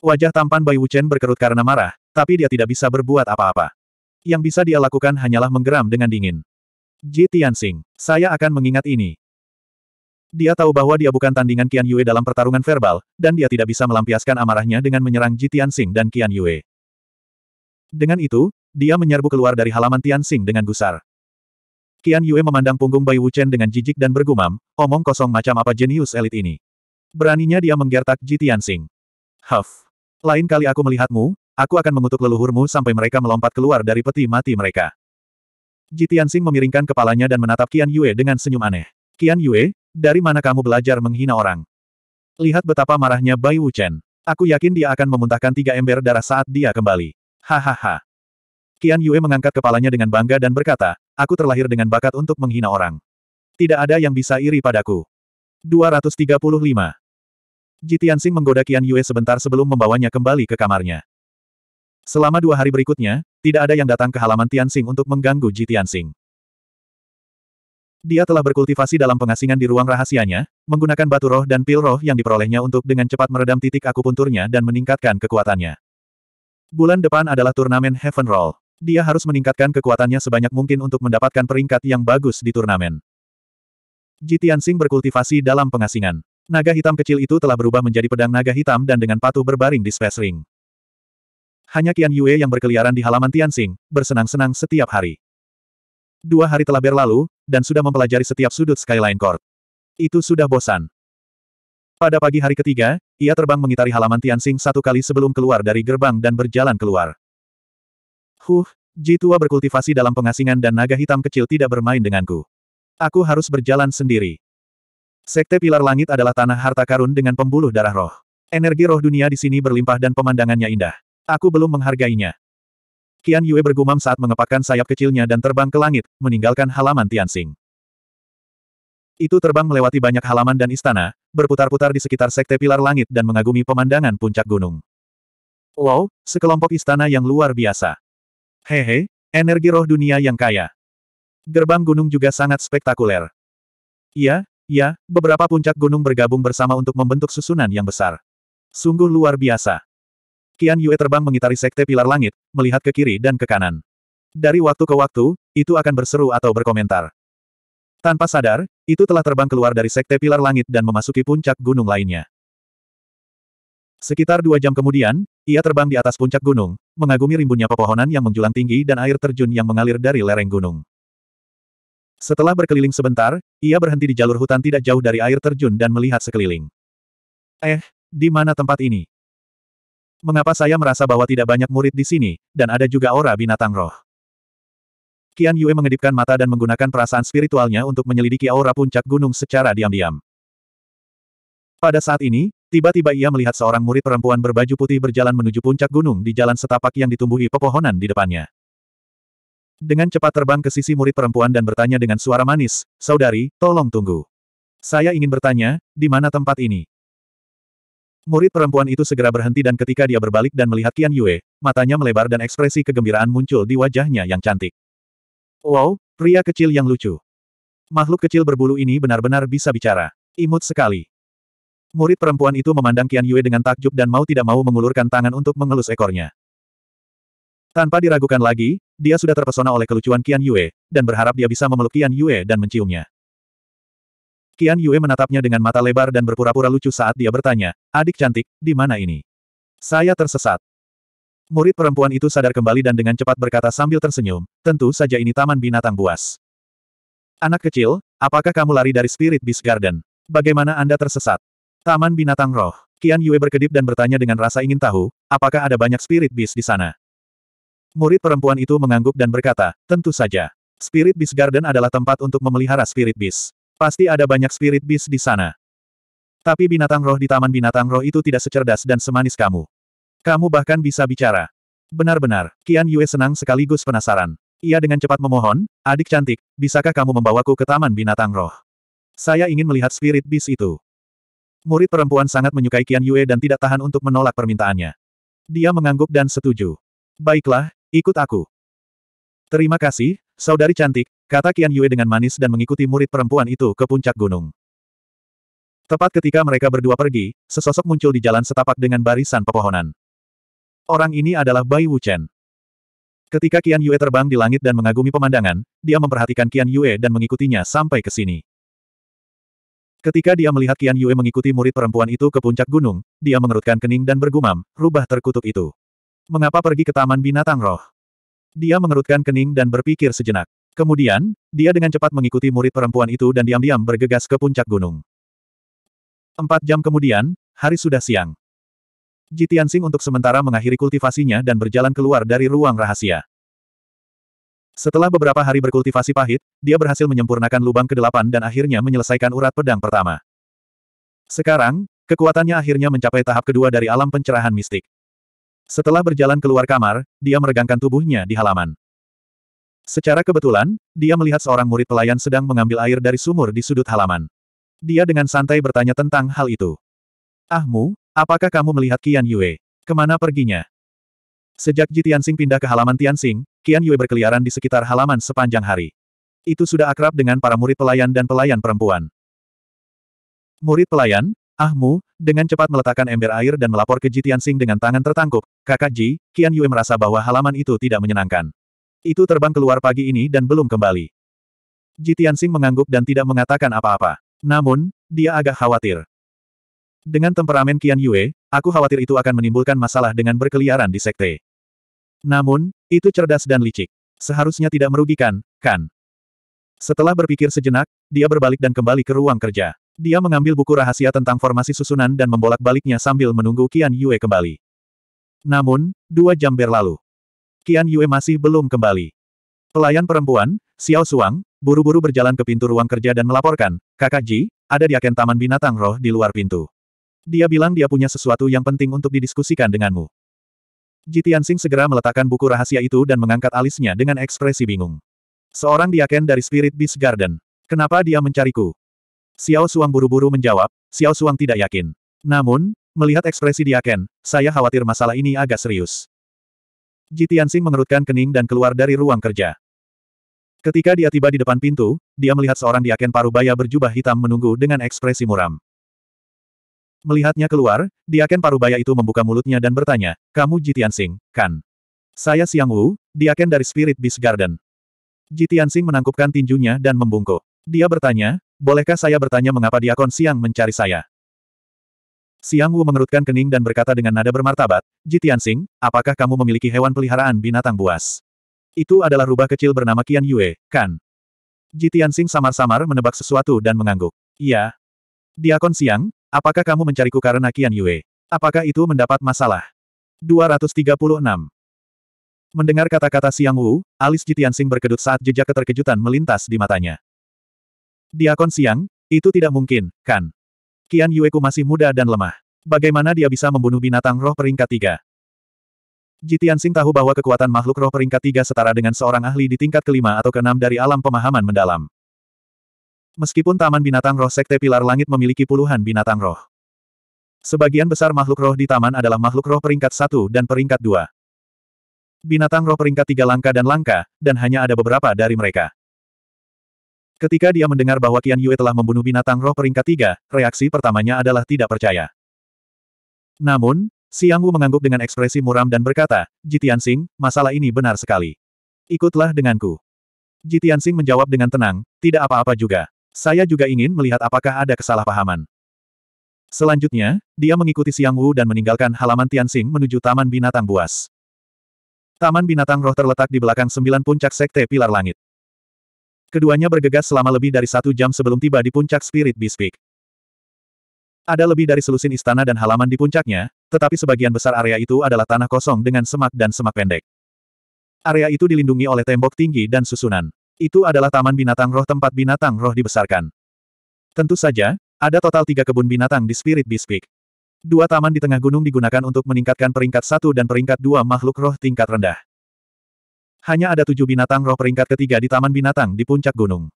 Wajah tampan Bai Wuchen berkerut karena marah, tapi dia tidak bisa berbuat apa-apa. Yang bisa dia lakukan hanyalah menggeram dengan dingin. Ji Tianxing, saya akan mengingat ini. Dia tahu bahwa dia bukan tandingan Qian Yue dalam pertarungan verbal, dan dia tidak bisa melampiaskan amarahnya dengan menyerang Ji Tianxing dan Qian Yue. Dengan itu, dia menyerbu keluar dari halaman Tianxing dengan gusar. Qian Yue memandang punggung Bai Wuchen dengan jijik dan bergumam, omong kosong macam apa jenius elit ini. Beraninya dia menggertak Ji Tianxing. Huff. Lain kali aku melihatmu, Aku akan mengutuk leluhurmu sampai mereka melompat keluar dari peti mati mereka. Jitian Sing memiringkan kepalanya dan menatap Qian Yue dengan senyum aneh. Qian Yue, dari mana kamu belajar menghina orang? Lihat betapa marahnya Bai Wuchen. Aku yakin dia akan memuntahkan tiga ember darah saat dia kembali. Hahaha. Qian Yue mengangkat kepalanya dengan bangga dan berkata, aku terlahir dengan bakat untuk menghina orang. Tidak ada yang bisa iri padaku. 235. Jitian Sing menggoda Qian Yue sebentar sebelum membawanya kembali ke kamarnya. Selama dua hari berikutnya, tidak ada yang datang ke halaman Tianxing untuk mengganggu Ji Tianxing. Dia telah berkultivasi dalam pengasingan di ruang rahasianya, menggunakan batu roh dan pil roh yang diperolehnya untuk dengan cepat meredam titik akupunturnya dan meningkatkan kekuatannya. Bulan depan adalah turnamen Heaven Roll. Dia harus meningkatkan kekuatannya sebanyak mungkin untuk mendapatkan peringkat yang bagus di turnamen. Ji Tianxing berkultivasi dalam pengasingan. Naga hitam kecil itu telah berubah menjadi pedang naga hitam dan dengan patuh berbaring di space ring. Hanya Qian Yue yang berkeliaran di halaman Tianxing, bersenang-senang setiap hari. Dua hari telah berlalu, dan sudah mempelajari setiap sudut Skyline Court. Itu sudah bosan. Pada pagi hari ketiga, ia terbang mengitari halaman Tianxing satu kali sebelum keluar dari gerbang dan berjalan keluar. Huh, tua berkultivasi dalam pengasingan dan naga hitam kecil tidak bermain denganku. Aku harus berjalan sendiri. Sekte Pilar Langit adalah tanah harta karun dengan pembuluh darah roh. Energi roh dunia di sini berlimpah dan pemandangannya indah. Aku belum menghargainya. Qian Yue bergumam saat mengepakkan sayap kecilnya dan terbang ke langit, meninggalkan halaman Tianxing. Itu terbang melewati banyak halaman dan istana, berputar-putar di sekitar sekte pilar langit dan mengagumi pemandangan puncak gunung. Wow, sekelompok istana yang luar biasa. Hehe, energi roh dunia yang kaya. Gerbang gunung juga sangat spektakuler. Iya, iya, beberapa puncak gunung bergabung bersama untuk membentuk susunan yang besar. Sungguh luar biasa. Kian Yue terbang mengitari sekte pilar langit, melihat ke kiri dan ke kanan. Dari waktu ke waktu, itu akan berseru atau berkomentar. Tanpa sadar, itu telah terbang keluar dari sekte pilar langit dan memasuki puncak gunung lainnya. Sekitar dua jam kemudian, ia terbang di atas puncak gunung, mengagumi rimbunnya pepohonan yang menjulang tinggi dan air terjun yang mengalir dari lereng gunung. Setelah berkeliling sebentar, ia berhenti di jalur hutan tidak jauh dari air terjun dan melihat sekeliling. Eh, di mana tempat ini? Mengapa saya merasa bahwa tidak banyak murid di sini, dan ada juga aura binatang roh? Qian Yue mengedipkan mata dan menggunakan perasaan spiritualnya untuk menyelidiki aura puncak gunung secara diam-diam. Pada saat ini, tiba-tiba ia melihat seorang murid perempuan berbaju putih berjalan menuju puncak gunung di jalan setapak yang ditumbuhi pepohonan di depannya. Dengan cepat terbang ke sisi murid perempuan dan bertanya dengan suara manis, Saudari, tolong tunggu. Saya ingin bertanya, di mana tempat ini? Murid perempuan itu segera berhenti dan ketika dia berbalik dan melihat Qian Yue, matanya melebar dan ekspresi kegembiraan muncul di wajahnya yang cantik. Wow, pria kecil yang lucu. Makhluk kecil berbulu ini benar-benar bisa bicara. Imut sekali. Murid perempuan itu memandang Qian Yue dengan takjub dan mau tidak mau mengulurkan tangan untuk mengelus ekornya. Tanpa diragukan lagi, dia sudah terpesona oleh kelucuan Qian Yue, dan berharap dia bisa memeluk Qian Yue dan menciumnya. Kian Yue menatapnya dengan mata lebar dan berpura-pura lucu saat dia bertanya, adik cantik, di mana ini? Saya tersesat. Murid perempuan itu sadar kembali dan dengan cepat berkata sambil tersenyum, tentu saja ini taman binatang buas. Anak kecil, apakah kamu lari dari Spirit Beast Garden? Bagaimana Anda tersesat? Taman binatang roh. Kian Yue berkedip dan bertanya dengan rasa ingin tahu, apakah ada banyak Spirit Beast di sana? Murid perempuan itu mengangguk dan berkata, tentu saja. Spirit Beast Garden adalah tempat untuk memelihara Spirit Beast. Pasti ada banyak spirit beast di sana. Tapi binatang roh di taman binatang roh itu tidak secerdas dan semanis kamu. Kamu bahkan bisa bicara. Benar-benar, Kian Yue senang sekaligus penasaran. Ia dengan cepat memohon, adik cantik, bisakah kamu membawaku ke taman binatang roh? Saya ingin melihat spirit beast itu. Murid perempuan sangat menyukai Kian Yue dan tidak tahan untuk menolak permintaannya. Dia mengangguk dan setuju. Baiklah, ikut aku. Terima kasih, saudari cantik, Kata Qian Yue dengan manis dan mengikuti murid perempuan itu ke puncak gunung. Tepat ketika mereka berdua pergi, sesosok muncul di jalan setapak dengan barisan pepohonan. Orang ini adalah Bai Wuchen. Ketika Qian Yue terbang di langit dan mengagumi pemandangan, dia memperhatikan Qian Yue dan mengikutinya sampai ke sini. Ketika dia melihat Qian Yue mengikuti murid perempuan itu ke puncak gunung, dia mengerutkan kening dan bergumam, rubah terkutuk itu. Mengapa pergi ke taman binatang roh? Dia mengerutkan kening dan berpikir sejenak. Kemudian, dia dengan cepat mengikuti murid perempuan itu dan diam-diam bergegas ke puncak gunung. Empat jam kemudian, hari sudah siang. Jitiansing untuk sementara mengakhiri kultivasinya dan berjalan keluar dari ruang rahasia. Setelah beberapa hari berkultivasi pahit, dia berhasil menyempurnakan lubang ke-8 dan akhirnya menyelesaikan urat pedang pertama. Sekarang, kekuatannya akhirnya mencapai tahap kedua dari alam pencerahan mistik. Setelah berjalan keluar kamar, dia meregangkan tubuhnya di halaman. Secara kebetulan, dia melihat seorang murid pelayan sedang mengambil air dari sumur di sudut halaman. Dia dengan santai bertanya tentang hal itu. Ahmu, apakah kamu melihat Qian Yue? Kemana perginya? Sejak Ji Tianxing pindah ke halaman Tianxing, Qian Yue berkeliaran di sekitar halaman sepanjang hari. Itu sudah akrab dengan para murid pelayan dan pelayan perempuan. Murid pelayan, Ahmu, dengan cepat meletakkan ember air dan melapor ke Ji Tianxing dengan tangan tertangkup, kakak Ji, Qian Yue merasa bahwa halaman itu tidak menyenangkan. Itu terbang keluar pagi ini dan belum kembali. Jitiansing mengangguk dan tidak mengatakan apa-apa. Namun, dia agak khawatir. Dengan temperamen Qian Yue, aku khawatir itu akan menimbulkan masalah dengan berkeliaran di sekte. Namun, itu cerdas dan licik. Seharusnya tidak merugikan, kan? Setelah berpikir sejenak, dia berbalik dan kembali ke ruang kerja. Dia mengambil buku rahasia tentang formasi susunan dan membolak-baliknya sambil menunggu Qian Yue kembali. Namun, dua jam berlalu. Qian Yue masih belum kembali. Pelayan perempuan, Xiao Suang, buru-buru berjalan ke pintu ruang kerja dan melaporkan, kakak Ji, ada di agen Taman Binatang Roh di luar pintu. Dia bilang dia punya sesuatu yang penting untuk didiskusikan denganmu. Ji Tianxing segera meletakkan buku rahasia itu dan mengangkat alisnya dengan ekspresi bingung. Seorang diaken dari Spirit Beast Garden. Kenapa dia mencariku? Xiao Suang buru-buru menjawab, Xiao Suang tidak yakin. Namun, melihat ekspresi diaken, saya khawatir masalah ini agak serius. Jitian Tianxing mengerutkan kening dan keluar dari ruang kerja. Ketika dia tiba di depan pintu, dia melihat seorang diaken parubaya berjubah hitam menunggu dengan ekspresi muram. Melihatnya keluar, diaken parubaya itu membuka mulutnya dan bertanya, Kamu Jitian Tianxing, kan? Saya Siang Wu, diaken dari Spirit Beast Garden. Jitian Tianxing menangkupkan tinjunya dan membungkuk. Dia bertanya, Bolehkah saya bertanya mengapa diakon Siang mencari saya? Siang Wu mengerutkan kening dan berkata dengan nada bermartabat, Sing, apakah kamu memiliki hewan peliharaan binatang buas? Itu adalah rubah kecil bernama Qian Yue, kan? Sing samar-samar menebak sesuatu dan mengangguk. Iya. Diakon Siang, apakah kamu mencariku karena Qian Yue? Apakah itu mendapat masalah? 236. Mendengar kata-kata Siang Wu, alis Sing berkedut saat jejak keterkejutan melintas di matanya. Diakon Siang, itu tidak mungkin, kan? Kian Yueku masih muda dan lemah. Bagaimana dia bisa membunuh binatang roh peringkat tiga? Jitian Sing tahu bahwa kekuatan makhluk roh peringkat tiga setara dengan seorang ahli di tingkat kelima atau keenam dari alam pemahaman mendalam. Meskipun Taman Binatang Roh Sekte Pilar Langit memiliki puluhan binatang roh. Sebagian besar makhluk roh di taman adalah makhluk roh peringkat satu dan peringkat dua. Binatang roh peringkat tiga langka dan langka, dan hanya ada beberapa dari mereka. Ketika dia mendengar bahwa Qian Yue telah membunuh binatang roh peringkat tiga, reaksi pertamanya adalah tidak percaya. Namun, Siang Wu mengangguk dengan ekspresi muram dan berkata, Jitian Sing, masalah ini benar sekali. Ikutlah denganku. Jitian Sing menjawab dengan tenang, tidak apa-apa juga. Saya juga ingin melihat apakah ada kesalahpahaman. Selanjutnya, dia mengikuti Siang Wu dan meninggalkan halaman Tianxing menuju Taman Binatang Buas. Taman Binatang Roh terletak di belakang sembilan puncak Sekte Pilar Langit. Keduanya bergegas selama lebih dari satu jam sebelum tiba di puncak Spirit Beast Peak. Ada lebih dari selusin istana dan halaman di puncaknya, tetapi sebagian besar area itu adalah tanah kosong dengan semak dan semak pendek. Area itu dilindungi oleh tembok tinggi dan susunan. Itu adalah taman binatang roh tempat binatang roh dibesarkan. Tentu saja, ada total tiga kebun binatang di Spirit Beast Peak. Dua taman di tengah gunung digunakan untuk meningkatkan peringkat satu dan peringkat dua makhluk roh tingkat rendah. Hanya ada tujuh binatang roh peringkat ketiga di Taman Binatang di puncak gunung.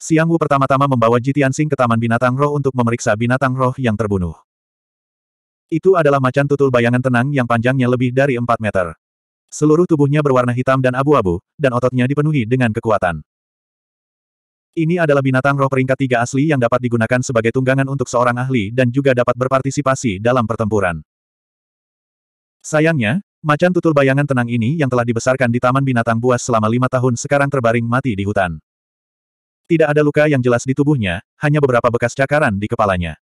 Siang Wu pertama-tama membawa Jitiansing ke Taman Binatang Roh untuk memeriksa binatang roh yang terbunuh. Itu adalah macan tutul bayangan tenang yang panjangnya lebih dari 4 meter. Seluruh tubuhnya berwarna hitam dan abu-abu, dan ototnya dipenuhi dengan kekuatan. Ini adalah binatang roh peringkat tiga asli yang dapat digunakan sebagai tunggangan untuk seorang ahli dan juga dapat berpartisipasi dalam pertempuran. Sayangnya, Macan tutul bayangan tenang ini yang telah dibesarkan di Taman Binatang Buas selama lima tahun sekarang terbaring mati di hutan. Tidak ada luka yang jelas di tubuhnya, hanya beberapa bekas cakaran di kepalanya.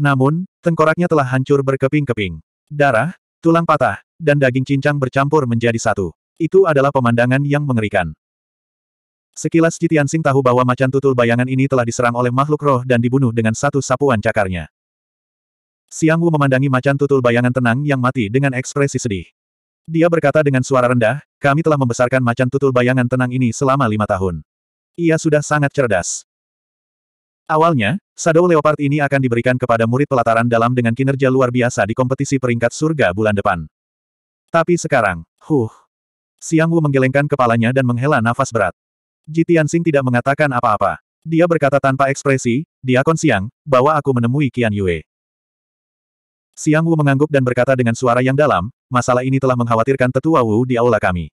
Namun, tengkoraknya telah hancur berkeping-keping. Darah, tulang patah, dan daging cincang bercampur menjadi satu. Itu adalah pemandangan yang mengerikan. Sekilas Jitian Sing tahu bahwa macan tutul bayangan ini telah diserang oleh makhluk roh dan dibunuh dengan satu sapuan cakarnya. Siang Wu memandangi macan tutul bayangan tenang yang mati dengan ekspresi sedih. Dia berkata dengan suara rendah, kami telah membesarkan macan tutul bayangan tenang ini selama lima tahun. Ia sudah sangat cerdas. Awalnya, Shadow Leopard ini akan diberikan kepada murid pelataran dalam dengan kinerja luar biasa di kompetisi peringkat surga bulan depan. Tapi sekarang, huh. Siang Wu menggelengkan kepalanya dan menghela nafas berat. Jitian Sing tidak mengatakan apa-apa. Dia berkata tanpa ekspresi, Diakon Siang, bahwa aku menemui Qian Yue. Siang Wu mengangguk dan berkata dengan suara yang dalam, masalah ini telah mengkhawatirkan tetua Wu di aula kami.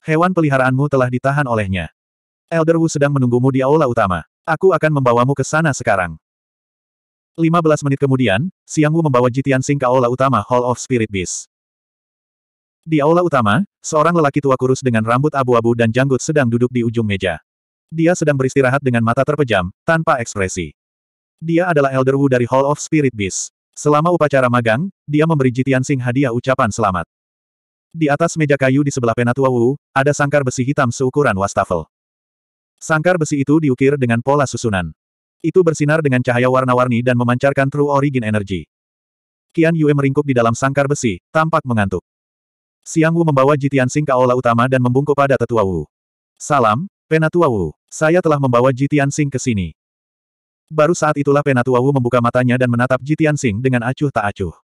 Hewan peliharaanmu telah ditahan olehnya. Elder Wu sedang menunggumu di aula utama. Aku akan membawamu ke sana sekarang. 15 menit kemudian, Siang Wu membawa Jitian Sing ke aula utama Hall of Spirit Beast. Di aula utama, seorang lelaki tua kurus dengan rambut abu-abu dan janggut sedang duduk di ujung meja. Dia sedang beristirahat dengan mata terpejam, tanpa ekspresi. Dia adalah Elder Wu dari Hall of Spirit Beast. Selama upacara magang, dia memberi Jitian Sing hadiah ucapan selamat. Di atas meja kayu di sebelah Penatua Wu, ada sangkar besi hitam seukuran wastafel. Sangkar besi itu diukir dengan pola susunan. Itu bersinar dengan cahaya warna-warni dan memancarkan True Origin Energy. Qian Yue meringkuk di dalam sangkar besi, tampak mengantuk. Siang Wu membawa Jitian Sing ke aula utama dan membungkuk pada tetua Wu. Salam, Penatua Wu. Saya telah membawa Jitian Sing ke sini. Baru saat itulah Penatuawu membuka matanya dan menatap Jitian Sing dengan acuh tak acuh.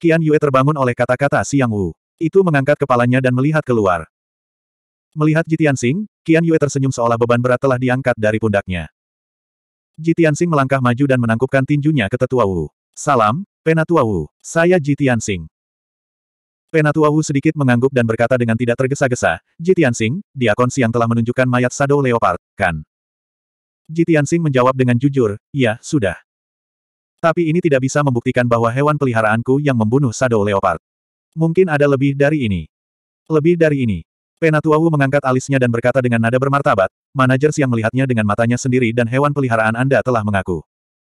Qian Yue terbangun oleh kata-kata Siang Wu. Itu mengangkat kepalanya dan melihat keluar. Melihat Jitian Sing, Qian Yue tersenyum seolah beban berat telah diangkat dari pundaknya. Jitian Sing melangkah maju dan menangkupkan tinjunya ke Tetua Wu. Salam, Penatua Wu, saya Jitian Sing. Penatua Wu sedikit mengangguk dan berkata dengan tidak tergesa-gesa, Jitian Sing, diakon siang telah menunjukkan mayat Shadow Leopard, kan? Ji Tianxing menjawab dengan jujur, ya, sudah. Tapi ini tidak bisa membuktikan bahwa hewan peliharaanku yang membunuh Sado Leopard. Mungkin ada lebih dari ini. Lebih dari ini. Penatuawu mengangkat alisnya dan berkata dengan nada bermartabat, manajer yang melihatnya dengan matanya sendiri dan hewan peliharaan Anda telah mengaku.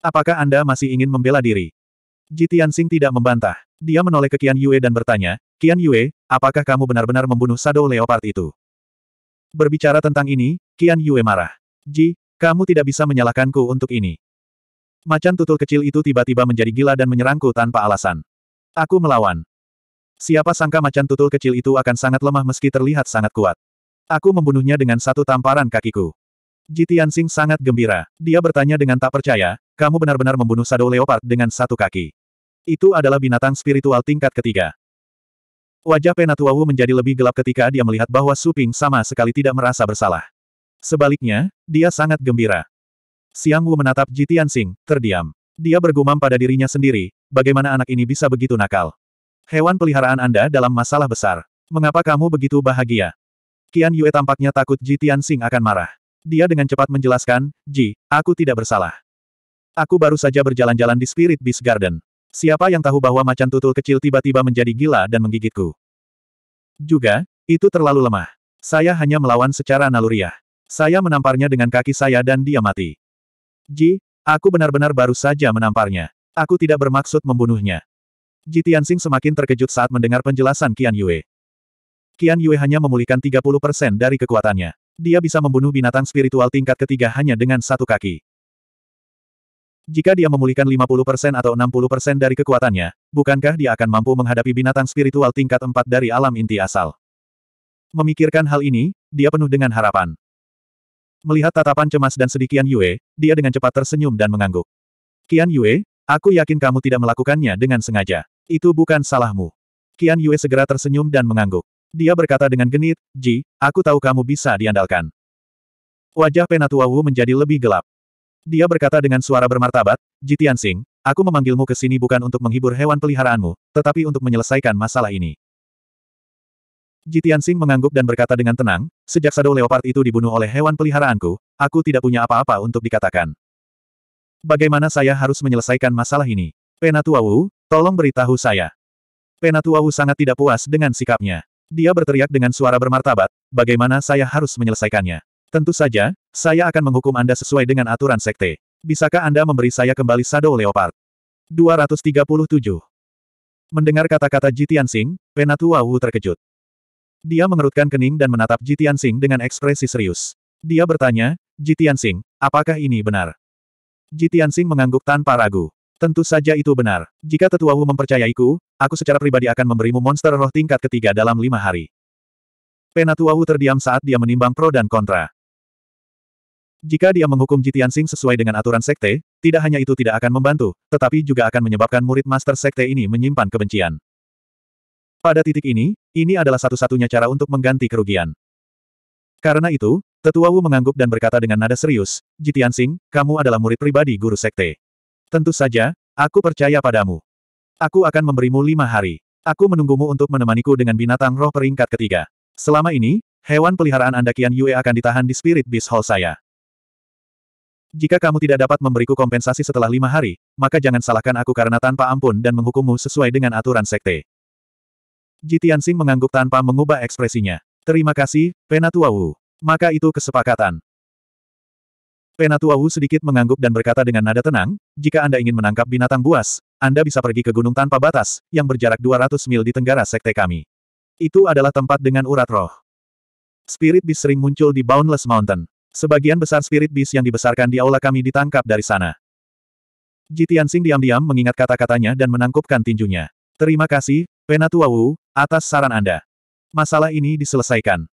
Apakah Anda masih ingin membela diri? Jitian Tianxing tidak membantah. Dia menoleh ke Kian Yue dan bertanya, "Kian Yue, apakah kamu benar-benar membunuh Sado Leopard itu? Berbicara tentang ini, Kian Yue marah. Ji, kamu tidak bisa menyalahkanku untuk ini. Macan tutul kecil itu tiba-tiba menjadi gila dan menyerangku tanpa alasan. Aku melawan. Siapa sangka macan tutul kecil itu akan sangat lemah meski terlihat sangat kuat. Aku membunuhnya dengan satu tamparan kakiku. Jitian Sing sangat gembira. Dia bertanya dengan tak percaya, kamu benar-benar membunuh Shadow Leopard dengan satu kaki. Itu adalah binatang spiritual tingkat ketiga. Wajah Penatuawu menjadi lebih gelap ketika dia melihat bahwa Suping sama sekali tidak merasa bersalah. Sebaliknya, dia sangat gembira. Siang Wu menatap Ji Tianxing, terdiam. Dia bergumam pada dirinya sendiri, bagaimana anak ini bisa begitu nakal. Hewan peliharaan Anda dalam masalah besar. Mengapa kamu begitu bahagia? Qian Yue tampaknya takut Ji Tianxing akan marah. Dia dengan cepat menjelaskan, Ji, aku tidak bersalah. Aku baru saja berjalan-jalan di Spirit Beast Garden. Siapa yang tahu bahwa macan tutul kecil tiba-tiba menjadi gila dan menggigitku? Juga, itu terlalu lemah. Saya hanya melawan secara naluriah. Saya menamparnya dengan kaki saya dan dia mati. Ji, aku benar-benar baru saja menamparnya. Aku tidak bermaksud membunuhnya. Ji Tianxing semakin terkejut saat mendengar penjelasan Qian Yue. Qian Yue hanya memulihkan 30% dari kekuatannya. Dia bisa membunuh binatang spiritual tingkat ketiga hanya dengan satu kaki. Jika dia memulihkan 50% atau 60% dari kekuatannya, bukankah dia akan mampu menghadapi binatang spiritual tingkat 4 dari alam inti asal? Memikirkan hal ini, dia penuh dengan harapan. Melihat tatapan cemas dan sedih Qian Yue, dia dengan cepat tersenyum dan mengangguk. Kian Yue, aku yakin kamu tidak melakukannya dengan sengaja. Itu bukan salahmu. Kian Yue segera tersenyum dan mengangguk. Dia berkata dengan genit, Ji, aku tahu kamu bisa diandalkan. Wajah Penatua Wu menjadi lebih gelap. Dia berkata dengan suara bermartabat, Ji Tianxing, aku memanggilmu ke sini bukan untuk menghibur hewan peliharaanmu, tetapi untuk menyelesaikan masalah ini. Tianxing mengangguk dan berkata dengan tenang, Sejak Shadow Leopard itu dibunuh oleh hewan peliharaanku, aku tidak punya apa-apa untuk dikatakan. Bagaimana saya harus menyelesaikan masalah ini? Penatuawu, tolong beritahu saya. Penatuawu sangat tidak puas dengan sikapnya. Dia berteriak dengan suara bermartabat, bagaimana saya harus menyelesaikannya? Tentu saja, saya akan menghukum Anda sesuai dengan aturan sekte. Bisakah Anda memberi saya kembali Shadow Leopard? 237. Mendengar kata-kata Jitian Sing, Penatua Wu terkejut. Dia mengerutkan kening dan menatap Jitian Sing dengan ekspresi serius. Dia bertanya, Jitian Sing, apakah ini benar? Jitian Sing mengangguk tanpa ragu. Tentu saja itu benar. Jika Tetua Wu mempercayaiku, aku secara pribadi akan memberimu monster roh tingkat ketiga dalam lima hari. Penatua Wu terdiam saat dia menimbang pro dan kontra. Jika dia menghukum Jitian Sing sesuai dengan aturan sekte, tidak hanya itu tidak akan membantu, tetapi juga akan menyebabkan murid master sekte ini menyimpan kebencian. Pada titik ini, ini adalah satu-satunya cara untuk mengganti kerugian. Karena itu, Tetua Wu mengangguk dan berkata dengan nada serius, Jitian Sing, kamu adalah murid pribadi guru sekte. Tentu saja, aku percaya padamu. Aku akan memberimu lima hari. Aku menunggumu untuk menemaniku dengan binatang roh peringkat ketiga. Selama ini, hewan peliharaan Anda Kian Yue akan ditahan di Spirit Beast Hall saya. Jika kamu tidak dapat memberiku kompensasi setelah lima hari, maka jangan salahkan aku karena tanpa ampun dan menghukummu sesuai dengan aturan sekte. Jitiansing mengangguk tanpa mengubah ekspresinya. Terima kasih, Penatua Wu. Maka itu kesepakatan. Penatua Wu sedikit mengangguk dan berkata dengan nada tenang, jika Anda ingin menangkap binatang buas, Anda bisa pergi ke gunung tanpa batas, yang berjarak 200 mil di tenggara sekte kami. Itu adalah tempat dengan urat roh. Spirit Beast sering muncul di Boundless Mountain. Sebagian besar Spirit Beast yang dibesarkan di aula kami ditangkap dari sana. Jitian Jitiansing diam-diam mengingat kata-katanya dan menangkupkan tinjunya. Terima kasih, Penatua Wu, atas saran Anda. Masalah ini diselesaikan.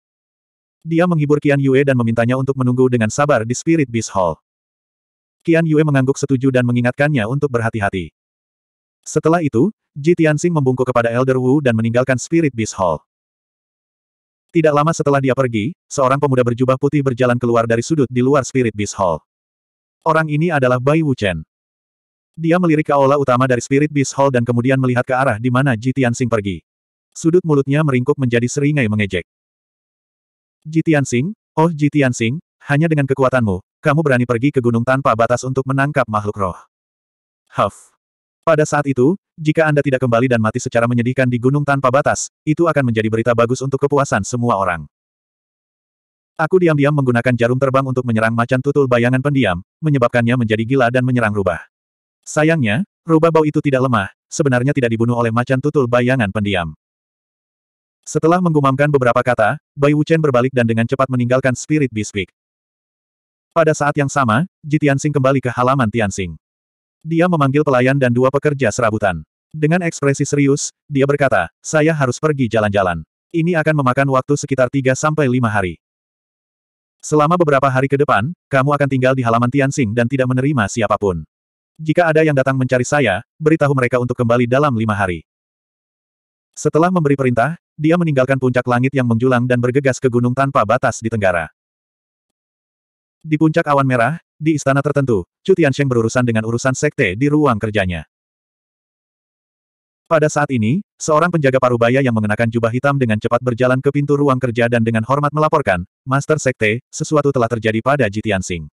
Dia menghibur Kian Yue dan memintanya untuk menunggu dengan sabar di Spirit Beast Hall. Kian Yue mengangguk setuju dan mengingatkannya untuk berhati-hati. Setelah itu, Ji Tianxing membungkuk kepada Elder Wu dan meninggalkan Spirit Beast Hall. Tidak lama setelah dia pergi, seorang pemuda berjubah putih berjalan keluar dari sudut di luar Spirit Beast Hall. Orang ini adalah Bai Wuchen. Dia melirik ke aula utama dari Spirit Beast Hall dan kemudian melihat ke arah di mana Ji Tianxing pergi. Sudut mulutnya meringkuk menjadi seringai mengejek. Ji Tianxing, oh Ji Tianxing, hanya dengan kekuatanmu, kamu berani pergi ke gunung tanpa batas untuk menangkap makhluk roh. Huff. Pada saat itu, jika Anda tidak kembali dan mati secara menyedihkan di gunung tanpa batas, itu akan menjadi berita bagus untuk kepuasan semua orang. Aku diam-diam menggunakan jarum terbang untuk menyerang macan tutul bayangan pendiam, menyebabkannya menjadi gila dan menyerang rubah. Sayangnya, rubah bau itu tidak lemah, sebenarnya tidak dibunuh oleh macan tutul bayangan pendiam. Setelah menggumamkan beberapa kata, Bai Wuchen berbalik dan dengan cepat meninggalkan Spirit Bispeak. Pada saat yang sama, Ji Tianxing kembali ke halaman Tianxing. Dia memanggil pelayan dan dua pekerja serabutan. Dengan ekspresi serius, dia berkata, saya harus pergi jalan-jalan. Ini akan memakan waktu sekitar 3-5 hari. Selama beberapa hari ke depan, kamu akan tinggal di halaman Tianxing dan tidak menerima siapapun. Jika ada yang datang mencari saya, beritahu mereka untuk kembali dalam lima hari. Setelah memberi perintah, dia meninggalkan puncak langit yang menjulang dan bergegas ke gunung tanpa batas di tenggara. Di puncak awan merah, di istana tertentu, Chu Tiansheng berurusan dengan urusan sekte di ruang kerjanya. Pada saat ini, seorang penjaga parubaya yang mengenakan jubah hitam dengan cepat berjalan ke pintu ruang kerja dan dengan hormat melaporkan, Master Sekte, sesuatu telah terjadi pada Jitian Singh.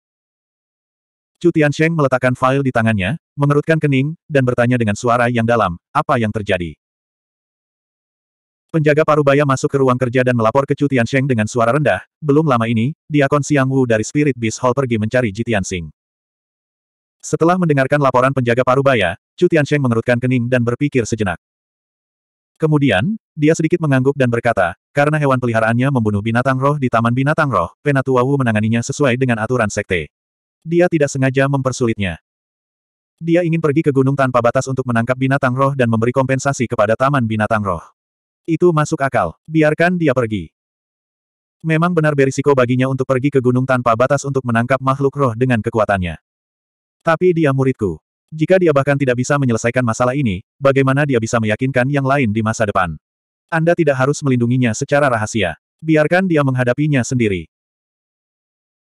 Chu Tiansheng meletakkan file di tangannya, mengerutkan kening, dan bertanya dengan suara yang dalam, apa yang terjadi? Penjaga parubaya masuk ke ruang kerja dan melapor ke Chu Tiansheng dengan suara rendah, belum lama ini, Diakon Siang Wu dari Spirit Beast Hall pergi mencari Ji Tianxing. Setelah mendengarkan laporan penjaga parubaya, Chu Tiansheng mengerutkan kening dan berpikir sejenak. Kemudian, dia sedikit mengangguk dan berkata, karena hewan peliharaannya membunuh binatang roh di Taman Binatang Roh, Penatua Wu menanganinya sesuai dengan aturan sekte. Dia tidak sengaja mempersulitnya. Dia ingin pergi ke gunung tanpa batas untuk menangkap binatang roh dan memberi kompensasi kepada taman binatang roh. Itu masuk akal. Biarkan dia pergi. Memang benar berisiko baginya untuk pergi ke gunung tanpa batas untuk menangkap makhluk roh dengan kekuatannya. Tapi dia muridku. Jika dia bahkan tidak bisa menyelesaikan masalah ini, bagaimana dia bisa meyakinkan yang lain di masa depan? Anda tidak harus melindunginya secara rahasia. Biarkan dia menghadapinya sendiri.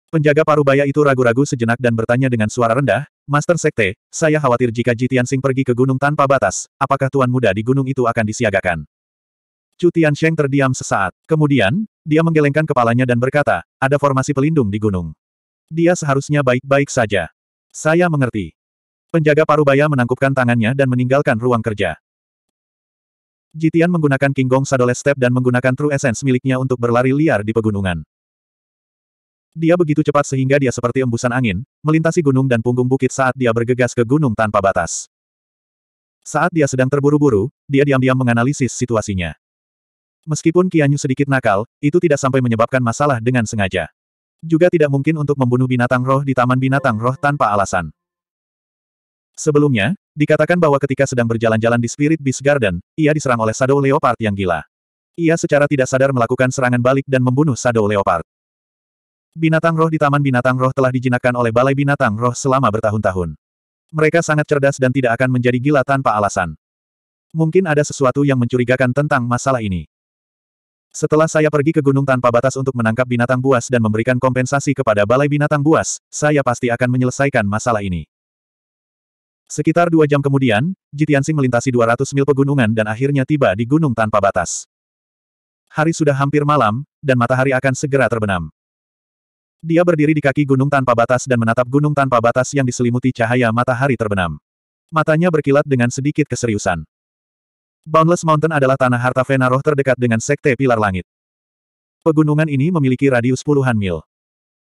Penjaga parubaya itu ragu-ragu sejenak dan bertanya dengan suara rendah, Master Sekte, saya khawatir jika Jitian Tianxing pergi ke gunung tanpa batas, apakah Tuan Muda di gunung itu akan disiagakan? Chu Tianxing terdiam sesaat. Kemudian, dia menggelengkan kepalanya dan berkata, ada formasi pelindung di gunung. Dia seharusnya baik-baik saja. Saya mengerti. Penjaga parubaya menangkupkan tangannya dan meninggalkan ruang kerja. Jitian menggunakan King Gong Sadole Step dan menggunakan True Essence miliknya untuk berlari liar di pegunungan. Dia begitu cepat sehingga dia seperti embusan angin, melintasi gunung dan punggung bukit saat dia bergegas ke gunung tanpa batas. Saat dia sedang terburu-buru, dia diam-diam menganalisis situasinya. Meskipun Kianyu sedikit nakal, itu tidak sampai menyebabkan masalah dengan sengaja. Juga tidak mungkin untuk membunuh binatang roh di Taman Binatang Roh tanpa alasan. Sebelumnya, dikatakan bahwa ketika sedang berjalan-jalan di Spirit Beast Garden, ia diserang oleh Shadow Leopard yang gila. Ia secara tidak sadar melakukan serangan balik dan membunuh Shadow Leopard. Binatang roh di Taman Binatang Roh telah dijinakkan oleh Balai Binatang Roh selama bertahun-tahun. Mereka sangat cerdas dan tidak akan menjadi gila tanpa alasan. Mungkin ada sesuatu yang mencurigakan tentang masalah ini. Setelah saya pergi ke gunung tanpa batas untuk menangkap binatang buas dan memberikan kompensasi kepada balai binatang buas, saya pasti akan menyelesaikan masalah ini. Sekitar dua jam kemudian, Jitiansing melintasi 200 mil pegunungan dan akhirnya tiba di gunung tanpa batas. Hari sudah hampir malam, dan matahari akan segera terbenam. Dia berdiri di kaki gunung tanpa batas dan menatap gunung tanpa batas yang diselimuti cahaya matahari terbenam. Matanya berkilat dengan sedikit keseriusan. Boundless Mountain adalah tanah harta Venaroh terdekat dengan Sekte Pilar Langit. Pegunungan ini memiliki radius puluhan mil.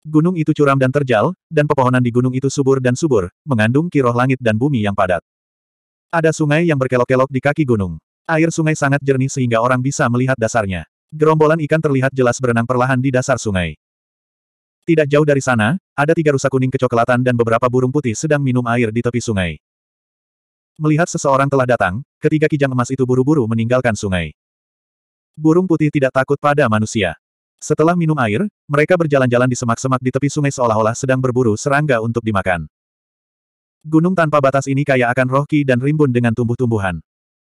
Gunung itu curam dan terjal, dan pepohonan di gunung itu subur dan subur, mengandung kiroh langit dan bumi yang padat. Ada sungai yang berkelok-kelok di kaki gunung. Air sungai sangat jernih sehingga orang bisa melihat dasarnya. Gerombolan ikan terlihat jelas berenang perlahan di dasar sungai. Tidak jauh dari sana, ada tiga rusa kuning kecoklatan dan beberapa burung putih sedang minum air di tepi sungai. Melihat seseorang telah datang, ketiga kijang emas itu buru-buru meninggalkan sungai. Burung putih tidak takut pada manusia. Setelah minum air, mereka berjalan-jalan di semak-semak di tepi sungai seolah-olah sedang berburu serangga untuk dimakan. Gunung tanpa batas ini kaya akan rohki dan rimbun dengan tumbuh-tumbuhan.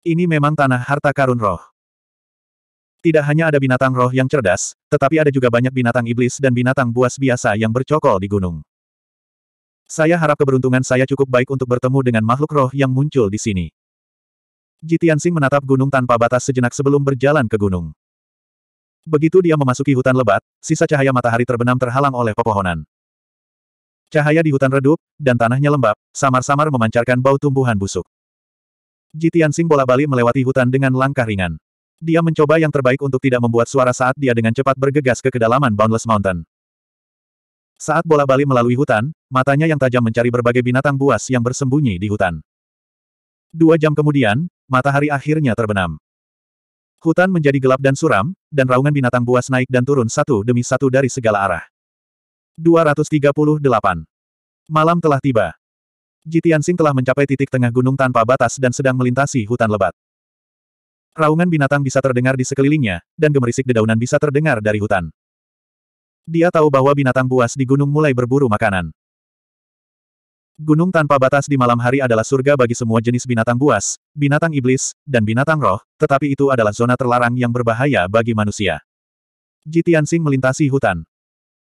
Ini memang tanah harta karun roh. Tidak hanya ada binatang roh yang cerdas, tetapi ada juga banyak binatang iblis dan binatang buas biasa yang bercokol di gunung. Saya harap keberuntungan saya cukup baik untuk bertemu dengan makhluk roh yang muncul di sini. Jitiansing menatap gunung tanpa batas sejenak sebelum berjalan ke gunung. Begitu dia memasuki hutan lebat, sisa cahaya matahari terbenam terhalang oleh pepohonan. Cahaya di hutan redup, dan tanahnya lembab, samar-samar memancarkan bau tumbuhan busuk. Jitiansing bola-balik melewati hutan dengan langkah ringan. Dia mencoba yang terbaik untuk tidak membuat suara saat dia dengan cepat bergegas ke kedalaman Boundless Mountain. Saat bola balik melalui hutan, matanya yang tajam mencari berbagai binatang buas yang bersembunyi di hutan. Dua jam kemudian, matahari akhirnya terbenam. Hutan menjadi gelap dan suram, dan raungan binatang buas naik dan turun satu demi satu dari segala arah. 238. Malam telah tiba. Jitian Sing telah mencapai titik tengah gunung tanpa batas dan sedang melintasi hutan lebat. Raungan binatang bisa terdengar di sekelilingnya, dan gemerisik dedaunan bisa terdengar dari hutan. Dia tahu bahwa binatang buas di gunung mulai berburu makanan. Gunung tanpa batas di malam hari adalah surga bagi semua jenis binatang buas, binatang iblis, dan binatang roh, tetapi itu adalah zona terlarang yang berbahaya bagi manusia. Jitian Sing melintasi hutan.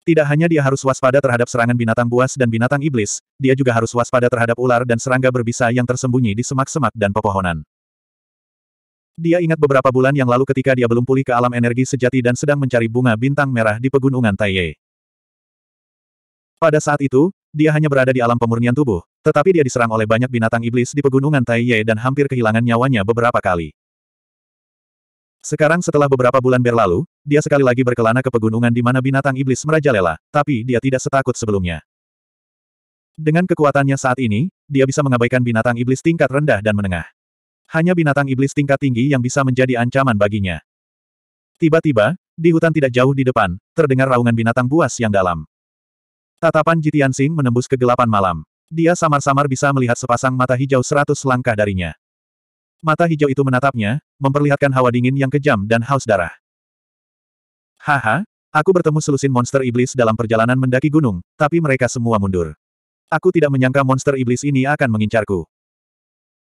Tidak hanya dia harus waspada terhadap serangan binatang buas dan binatang iblis, dia juga harus waspada terhadap ular dan serangga berbisa yang tersembunyi di semak-semak dan pepohonan. Dia ingat beberapa bulan yang lalu ketika dia belum pulih ke alam energi sejati dan sedang mencari bunga bintang merah di pegunungan Taiye. Pada saat itu, dia hanya berada di alam pemurnian tubuh, tetapi dia diserang oleh banyak binatang iblis di pegunungan Taiye dan hampir kehilangan nyawanya beberapa kali. Sekarang setelah beberapa bulan berlalu, dia sekali lagi berkelana ke pegunungan di mana binatang iblis merajalela, tapi dia tidak setakut sebelumnya. Dengan kekuatannya saat ini, dia bisa mengabaikan binatang iblis tingkat rendah dan menengah. Hanya binatang iblis tingkat tinggi yang bisa menjadi ancaman baginya. Tiba-tiba, di hutan tidak jauh di depan, terdengar raungan binatang buas yang dalam. Tatapan Jitian Sing menembus kegelapan malam. Dia samar-samar bisa melihat sepasang mata hijau seratus langkah darinya. Mata hijau itu menatapnya, memperlihatkan hawa dingin yang kejam dan haus darah. Haha, Aku bertemu selusin monster iblis dalam perjalanan mendaki gunung, tapi mereka semua mundur. Aku tidak menyangka monster iblis ini akan mengincarku.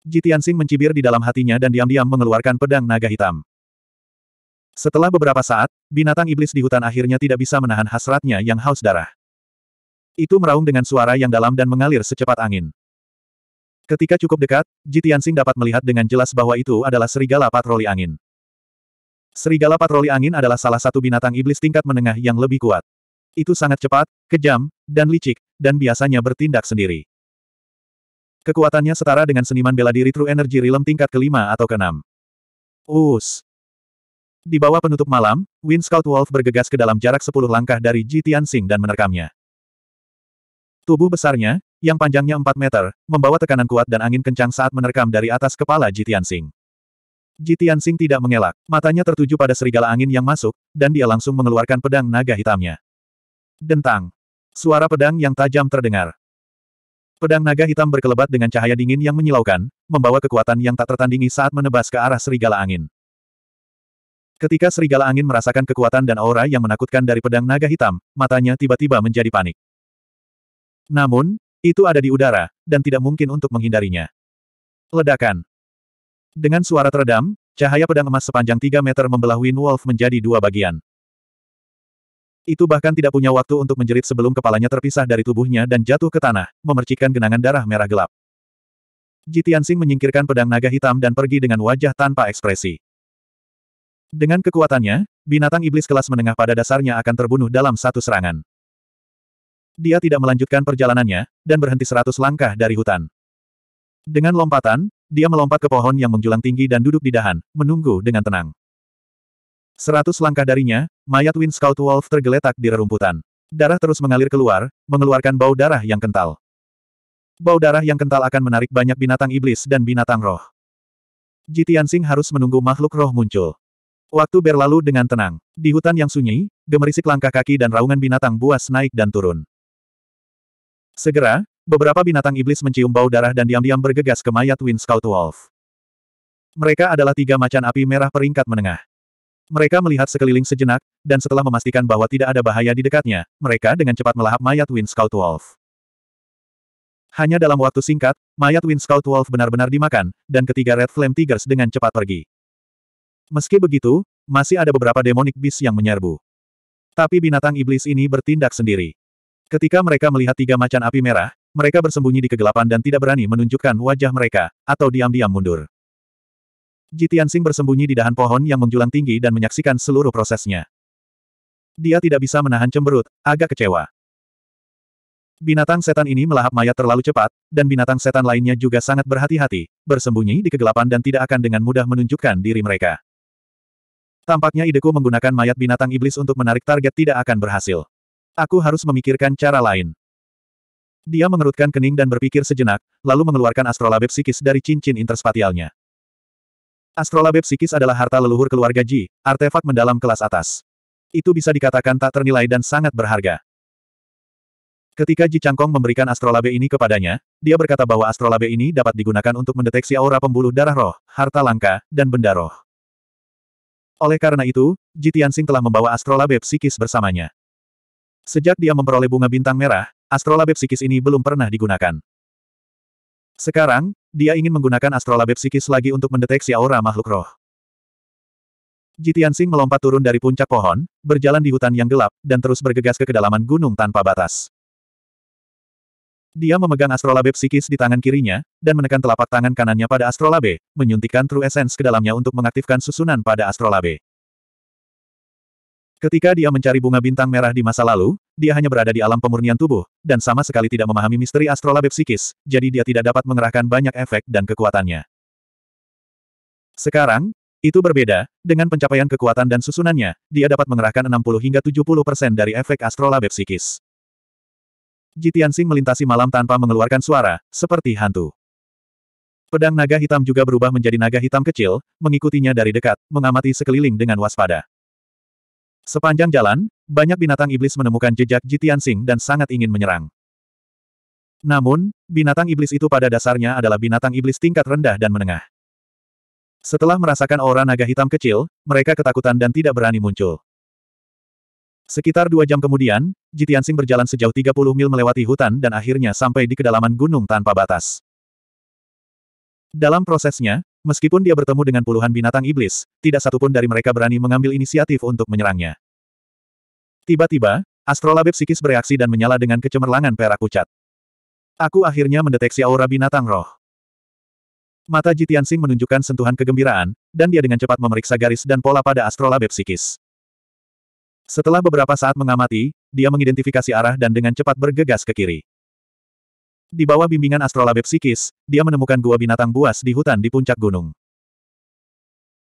Jitian Sing mencibir di dalam hatinya dan diam-diam mengeluarkan pedang naga hitam. Setelah beberapa saat, binatang iblis di hutan akhirnya tidak bisa menahan hasratnya yang haus darah. Itu meraung dengan suara yang dalam dan mengalir secepat angin. Ketika cukup dekat, Jitian Sing dapat melihat dengan jelas bahwa itu adalah serigala patroli angin. Serigala patroli angin adalah salah satu binatang iblis tingkat menengah yang lebih kuat. Itu sangat cepat, kejam, dan licik, dan biasanya bertindak sendiri. Kekuatannya setara dengan seniman bela diri True Energy Realm tingkat kelima atau keenam. Us. Di bawah penutup malam, Wind Scout Wolf bergegas ke dalam jarak sepuluh langkah dari Ji Tianxing dan menerkamnya. Tubuh besarnya, yang panjangnya empat meter, membawa tekanan kuat dan angin kencang saat menerkam dari atas kepala Ji Tianxing. Ji Tianxing tidak mengelak, matanya tertuju pada serigala angin yang masuk, dan dia langsung mengeluarkan pedang naga hitamnya. Dentang. Suara pedang yang tajam terdengar. Pedang naga hitam berkelebat dengan cahaya dingin yang menyilaukan, membawa kekuatan yang tak tertandingi saat menebas ke arah serigala angin. Ketika serigala angin merasakan kekuatan dan aura yang menakutkan dari pedang naga hitam, matanya tiba-tiba menjadi panik. Namun, itu ada di udara, dan tidak mungkin untuk menghindarinya. Ledakan. Dengan suara teredam, cahaya pedang emas sepanjang 3 meter membelah Win Wolf menjadi dua bagian. Itu bahkan tidak punya waktu untuk menjerit sebelum kepalanya terpisah dari tubuhnya dan jatuh ke tanah, memercikkan genangan darah merah gelap. Jitiansing menyingkirkan pedang naga hitam dan pergi dengan wajah tanpa ekspresi. Dengan kekuatannya, binatang iblis kelas menengah pada dasarnya akan terbunuh dalam satu serangan. Dia tidak melanjutkan perjalanannya, dan berhenti seratus langkah dari hutan. Dengan lompatan, dia melompat ke pohon yang menjulang tinggi dan duduk di dahan, menunggu dengan tenang. Seratus langkah darinya, mayat Wind Scout Wolf tergeletak di rerumputan. Darah terus mengalir keluar, mengeluarkan bau darah yang kental. Bau darah yang kental akan menarik banyak binatang iblis dan binatang roh. Jitian Sing harus menunggu makhluk roh muncul. Waktu berlalu dengan tenang. Di hutan yang sunyi, gemerisik langkah kaki dan raungan binatang buas naik dan turun. Segera, beberapa binatang iblis mencium bau darah dan diam-diam bergegas ke mayat Wind Scout Wolf. Mereka adalah tiga macan api merah peringkat menengah. Mereka melihat sekeliling sejenak, dan setelah memastikan bahwa tidak ada bahaya di dekatnya, mereka dengan cepat melahap mayat Wind Scout Wolf. Hanya dalam waktu singkat, mayat Wind Scout Wolf benar-benar dimakan, dan ketiga Red Flame Tigers dengan cepat pergi. Meski begitu, masih ada beberapa demonic beast yang menyerbu. Tapi binatang iblis ini bertindak sendiri. Ketika mereka melihat tiga macan api merah, mereka bersembunyi di kegelapan dan tidak berani menunjukkan wajah mereka, atau diam-diam mundur. Jitian Sing bersembunyi di dahan pohon yang menjulang tinggi dan menyaksikan seluruh prosesnya. Dia tidak bisa menahan cemberut, agak kecewa. Binatang setan ini melahap mayat terlalu cepat, dan binatang setan lainnya juga sangat berhati-hati, bersembunyi di kegelapan dan tidak akan dengan mudah menunjukkan diri mereka. Tampaknya ideku menggunakan mayat binatang iblis untuk menarik target tidak akan berhasil. Aku harus memikirkan cara lain. Dia mengerutkan kening dan berpikir sejenak, lalu mengeluarkan astrolabe psikis dari cincin interspatialnya. Astrolabe psikis adalah harta leluhur keluarga Ji, artefak mendalam kelas atas. Itu bisa dikatakan tak ternilai dan sangat berharga. Ketika Ji Changkong memberikan astrolabe ini kepadanya, dia berkata bahwa astrolabe ini dapat digunakan untuk mendeteksi aura pembuluh darah roh, harta langka, dan benda roh. Oleh karena itu, Ji Tianxing telah membawa astrolabe psikis bersamanya. Sejak dia memperoleh bunga bintang merah, astrolabe psikis ini belum pernah digunakan. Sekarang, dia ingin menggunakan astrolabe psikis lagi untuk mendeteksi aura makhluk roh. Jitiansing melompat turun dari puncak pohon, berjalan di hutan yang gelap, dan terus bergegas ke kedalaman gunung tanpa batas. Dia memegang astrolabe psikis di tangan kirinya, dan menekan telapak tangan kanannya pada astrolabe, menyuntikkan true essence ke dalamnya untuk mengaktifkan susunan pada astrolabe. Ketika dia mencari bunga bintang merah di masa lalu, dia hanya berada di alam pemurnian tubuh, dan sama sekali tidak memahami misteri astrolabe psikis, jadi dia tidak dapat mengerahkan banyak efek dan kekuatannya. Sekarang, itu berbeda, dengan pencapaian kekuatan dan susunannya, dia dapat mengerahkan 60 hingga 70% persen dari efek astrolabe psikis. Jitiansing melintasi malam tanpa mengeluarkan suara, seperti hantu. Pedang naga hitam juga berubah menjadi naga hitam kecil, mengikutinya dari dekat, mengamati sekeliling dengan waspada. Sepanjang jalan, banyak binatang iblis menemukan jejak Jitian Sing dan sangat ingin menyerang. Namun, binatang iblis itu pada dasarnya adalah binatang iblis tingkat rendah dan menengah. Setelah merasakan aura naga hitam kecil, mereka ketakutan dan tidak berani muncul. Sekitar dua jam kemudian, Jitian Sing berjalan sejauh 30 mil melewati hutan dan akhirnya sampai di kedalaman gunung tanpa batas. Dalam prosesnya, Meskipun dia bertemu dengan puluhan binatang iblis, tidak satupun dari mereka berani mengambil inisiatif untuk menyerangnya. Tiba-tiba, astrolabe psikis bereaksi dan menyala dengan kecemerlangan perak pucat. Aku akhirnya mendeteksi aura binatang roh. Mata Jitian Sing menunjukkan sentuhan kegembiraan, dan dia dengan cepat memeriksa garis dan pola pada astrolabe psikis. Setelah beberapa saat mengamati, dia mengidentifikasi arah dan dengan cepat bergegas ke kiri. Di bawah bimbingan astrolabe psikis, dia menemukan gua binatang buas di hutan di puncak gunung.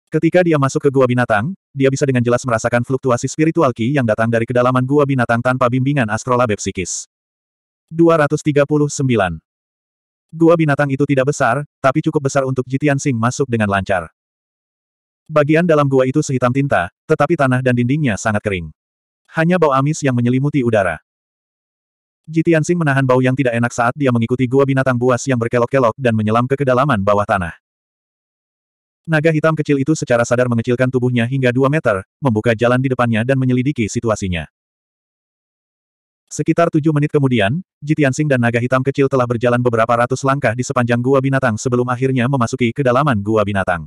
Ketika dia masuk ke gua binatang, dia bisa dengan jelas merasakan fluktuasi spiritual ki yang datang dari kedalaman gua binatang tanpa bimbingan astrolabe psikis. 239. Gua binatang itu tidak besar, tapi cukup besar untuk Jitian Sing masuk dengan lancar. Bagian dalam gua itu sehitam tinta, tetapi tanah dan dindingnya sangat kering. Hanya bau amis yang menyelimuti udara. Jitiansing menahan bau yang tidak enak saat dia mengikuti gua binatang buas yang berkelok-kelok dan menyelam ke kedalaman bawah tanah. Naga hitam kecil itu secara sadar mengecilkan tubuhnya hingga 2 meter, membuka jalan di depannya dan menyelidiki situasinya. Sekitar tujuh menit kemudian, Jitiansing dan naga hitam kecil telah berjalan beberapa ratus langkah di sepanjang gua binatang sebelum akhirnya memasuki kedalaman gua binatang.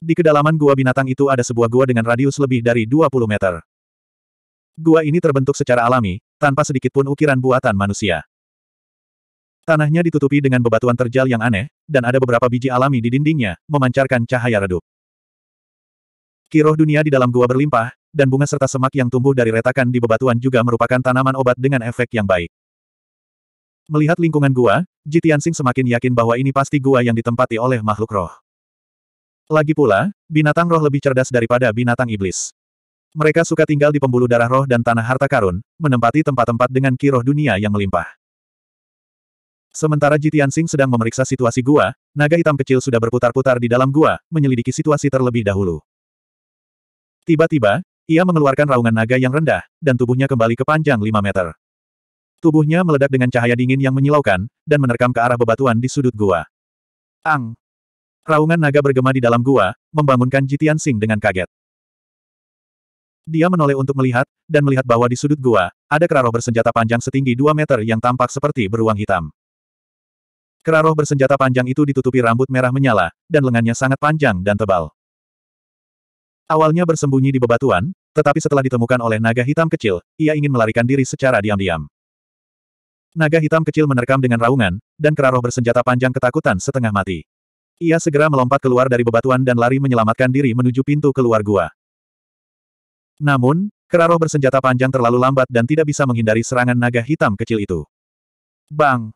Di kedalaman gua binatang itu ada sebuah gua dengan radius lebih dari 20 meter. Gua ini terbentuk secara alami, tanpa sedikitpun ukiran buatan manusia. Tanahnya ditutupi dengan bebatuan terjal yang aneh, dan ada beberapa biji alami di dindingnya, memancarkan cahaya redup. Kiroh dunia di dalam gua berlimpah, dan bunga serta semak yang tumbuh dari retakan di bebatuan juga merupakan tanaman obat dengan efek yang baik. Melihat lingkungan gua, Jitiansing semakin yakin bahwa ini pasti gua yang ditempati oleh makhluk roh. Lagi pula, binatang roh lebih cerdas daripada binatang iblis. Mereka suka tinggal di pembuluh darah roh dan tanah harta karun, menempati tempat-tempat dengan kiroh dunia yang melimpah. Sementara Jitian Sing sedang memeriksa situasi gua, naga hitam kecil sudah berputar-putar di dalam gua, menyelidiki situasi terlebih dahulu. Tiba-tiba, ia mengeluarkan raungan naga yang rendah, dan tubuhnya kembali ke panjang 5 meter. Tubuhnya meledak dengan cahaya dingin yang menyilaukan, dan menerkam ke arah bebatuan di sudut gua. Ang! Raungan naga bergema di dalam gua, membangunkan Jitian Sing dengan kaget. Dia menoleh untuk melihat, dan melihat bahwa di sudut gua, ada keraroh bersenjata panjang setinggi 2 meter yang tampak seperti beruang hitam. Keraroh bersenjata panjang itu ditutupi rambut merah menyala, dan lengannya sangat panjang dan tebal. Awalnya bersembunyi di bebatuan, tetapi setelah ditemukan oleh naga hitam kecil, ia ingin melarikan diri secara diam-diam. Naga hitam kecil menerkam dengan raungan, dan keraroh bersenjata panjang ketakutan setengah mati. Ia segera melompat keluar dari bebatuan dan lari menyelamatkan diri menuju pintu keluar gua. Namun, Keraroh bersenjata panjang terlalu lambat dan tidak bisa menghindari serangan naga hitam kecil itu. Bang!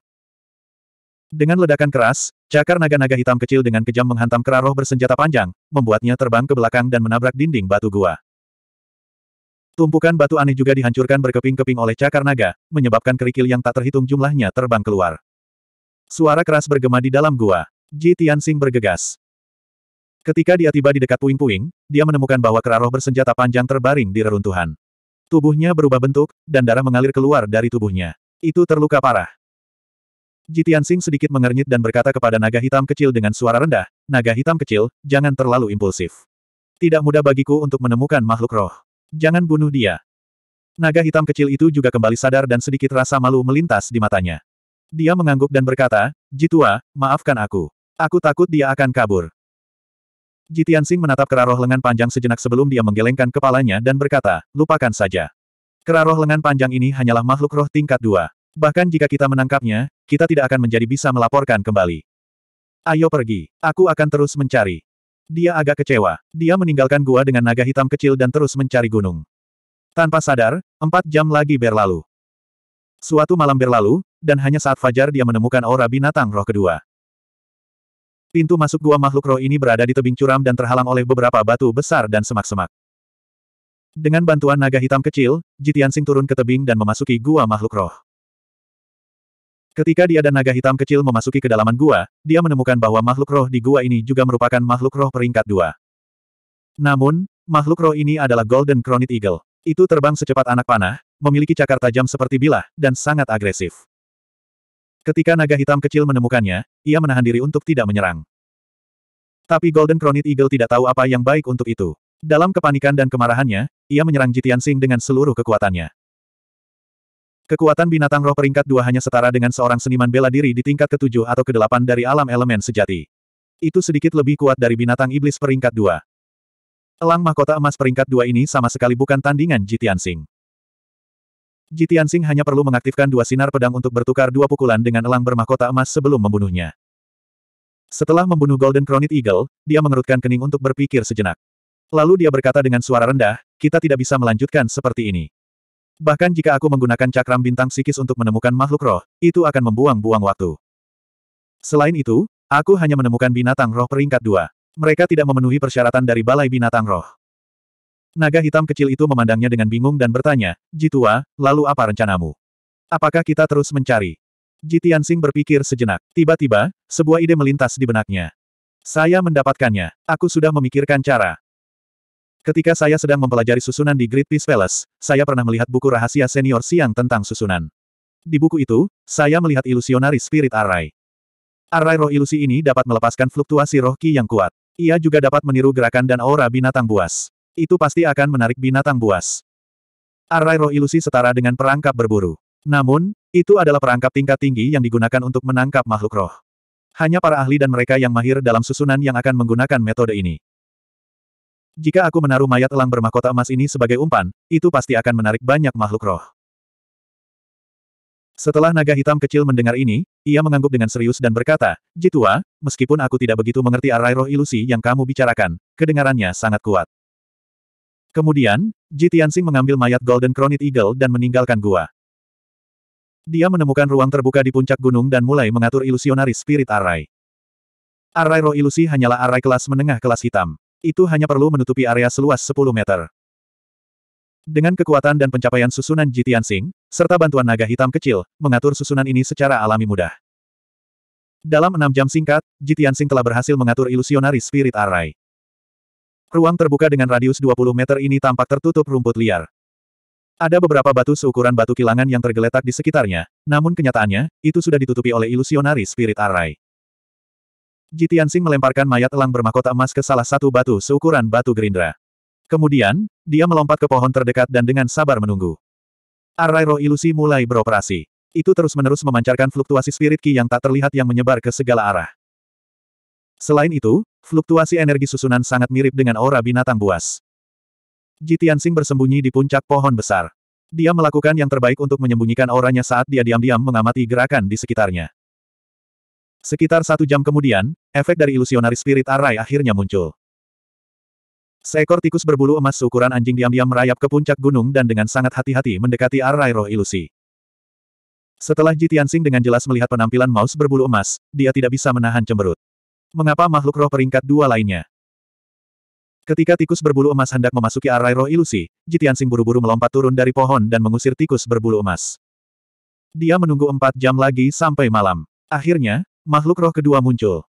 Dengan ledakan keras, cakar naga-naga hitam kecil dengan kejam menghantam Keraroh bersenjata panjang, membuatnya terbang ke belakang dan menabrak dinding batu gua. Tumpukan batu aneh juga dihancurkan berkeping-keping oleh cakar naga, menyebabkan kerikil yang tak terhitung jumlahnya terbang keluar. Suara keras bergema di dalam gua. Ji Tianxing bergegas. Ketika dia tiba di dekat puing-puing, dia menemukan bahwa keraroh bersenjata panjang terbaring di reruntuhan. Tubuhnya berubah bentuk, dan darah mengalir keluar dari tubuhnya. Itu terluka parah. Jitian Sing sedikit mengernyit dan berkata kepada naga hitam kecil dengan suara rendah, Naga hitam kecil, jangan terlalu impulsif. Tidak mudah bagiku untuk menemukan makhluk roh. Jangan bunuh dia. Naga hitam kecil itu juga kembali sadar dan sedikit rasa malu melintas di matanya. Dia mengangguk dan berkata, Jitua, maafkan aku. Aku takut dia akan kabur. Jitian Sing menatap keraroh lengan panjang sejenak sebelum dia menggelengkan kepalanya dan berkata, lupakan saja. Keraroh lengan panjang ini hanyalah makhluk roh tingkat dua. Bahkan jika kita menangkapnya, kita tidak akan menjadi bisa melaporkan kembali. Ayo pergi, aku akan terus mencari. Dia agak kecewa. Dia meninggalkan gua dengan naga hitam kecil dan terus mencari gunung. Tanpa sadar, empat jam lagi berlalu. Suatu malam berlalu, dan hanya saat fajar dia menemukan aura binatang roh kedua. Pintu masuk gua makhluk roh ini berada di tebing curam dan terhalang oleh beberapa batu besar dan semak-semak. Dengan bantuan naga hitam kecil, Jitian Sing turun ke tebing dan memasuki gua makhluk roh. Ketika dia dan naga hitam kecil memasuki kedalaman gua, dia menemukan bahwa makhluk roh di gua ini juga merupakan makhluk roh peringkat dua. Namun, makhluk roh ini adalah Golden Cronid Eagle. Itu terbang secepat anak panah, memiliki cakar tajam seperti bilah, dan sangat agresif. Ketika naga hitam kecil menemukannya, ia menahan diri untuk tidak menyerang. Tapi Golden Cronit Eagle tidak tahu apa yang baik untuk itu. Dalam kepanikan dan kemarahannya, ia menyerang Jitian Sing dengan seluruh kekuatannya. Kekuatan binatang roh peringkat dua hanya setara dengan seorang seniman bela diri di tingkat ketujuh atau kedelapan dari alam elemen sejati. Itu sedikit lebih kuat dari binatang iblis peringkat dua. Elang mahkota emas peringkat dua ini sama sekali bukan tandingan Jitian Sing. Jitian Sing hanya perlu mengaktifkan dua sinar pedang untuk bertukar dua pukulan dengan elang bermahkota emas sebelum membunuhnya. Setelah membunuh Golden Cronit Eagle, dia mengerutkan kening untuk berpikir sejenak. Lalu dia berkata dengan suara rendah, kita tidak bisa melanjutkan seperti ini. Bahkan jika aku menggunakan cakram bintang psikis untuk menemukan makhluk roh, itu akan membuang-buang waktu. Selain itu, aku hanya menemukan binatang roh peringkat dua. Mereka tidak memenuhi persyaratan dari balai binatang roh. Naga hitam kecil itu memandangnya dengan bingung dan bertanya, Jitua, lalu apa rencanamu? Apakah kita terus mencari? Jitian Sing berpikir sejenak. Tiba-tiba, sebuah ide melintas di benaknya. Saya mendapatkannya. Aku sudah memikirkan cara. Ketika saya sedang mempelajari susunan di Great Peace Palace, saya pernah melihat buku rahasia senior siang tentang susunan. Di buku itu, saya melihat ilusionari spirit Arai. Arai roh ilusi ini dapat melepaskan fluktuasi roh ki yang kuat. Ia juga dapat meniru gerakan dan aura binatang buas. Itu pasti akan menarik binatang buas. Arai roh ilusi setara dengan perangkap berburu. Namun, itu adalah perangkap tingkat tinggi yang digunakan untuk menangkap makhluk roh. Hanya para ahli dan mereka yang mahir dalam susunan yang akan menggunakan metode ini. Jika aku menaruh mayat elang bermahkota emas ini sebagai umpan, itu pasti akan menarik banyak makhluk roh. Setelah naga hitam kecil mendengar ini, ia mengangguk dengan serius dan berkata, Jitua, meskipun aku tidak begitu mengerti arai roh ilusi yang kamu bicarakan, kedengarannya sangat kuat. Kemudian, Ji Tianxing mengambil mayat Golden Cronit Eagle dan meninggalkan gua. Dia menemukan ruang terbuka di puncak gunung dan mulai mengatur ilusionari spirit array. Array roh ilusi hanyalah array kelas menengah kelas hitam. Itu hanya perlu menutupi area seluas 10 meter. Dengan kekuatan dan pencapaian susunan Ji Tianxing, serta bantuan naga hitam kecil, mengatur susunan ini secara alami mudah. Dalam enam jam singkat, Ji Tianxing telah berhasil mengatur ilusionari spirit array. Ruang terbuka dengan radius 20 meter ini tampak tertutup rumput liar. Ada beberapa batu seukuran batu kilangan yang tergeletak di sekitarnya, namun kenyataannya, itu sudah ditutupi oleh ilusionari spirit array. Jitiansing melemparkan mayat elang bermahkota emas ke salah satu batu seukuran batu gerindra. Kemudian, dia melompat ke pohon terdekat dan dengan sabar menunggu. Array roh ilusi mulai beroperasi. Itu terus-menerus memancarkan fluktuasi spirit ki yang tak terlihat yang menyebar ke segala arah. Selain itu, Fluktuasi energi susunan sangat mirip dengan aura binatang buas. Ji bersembunyi di puncak pohon besar. Dia melakukan yang terbaik untuk menyembunyikan auranya saat dia diam-diam mengamati gerakan di sekitarnya. Sekitar satu jam kemudian, efek dari ilusionari spirit arai akhirnya muncul. Seekor tikus berbulu emas seukuran anjing diam-diam merayap ke puncak gunung dan dengan sangat hati-hati mendekati arai roh ilusi. Setelah Jitiansing dengan jelas melihat penampilan mouse berbulu emas, dia tidak bisa menahan cemberut. Mengapa makhluk roh peringkat dua lainnya? Ketika tikus berbulu emas hendak memasuki arai roh ilusi, Jitian sing buru-buru melompat turun dari pohon dan mengusir tikus berbulu emas. Dia menunggu empat jam lagi sampai malam. Akhirnya, makhluk roh kedua muncul.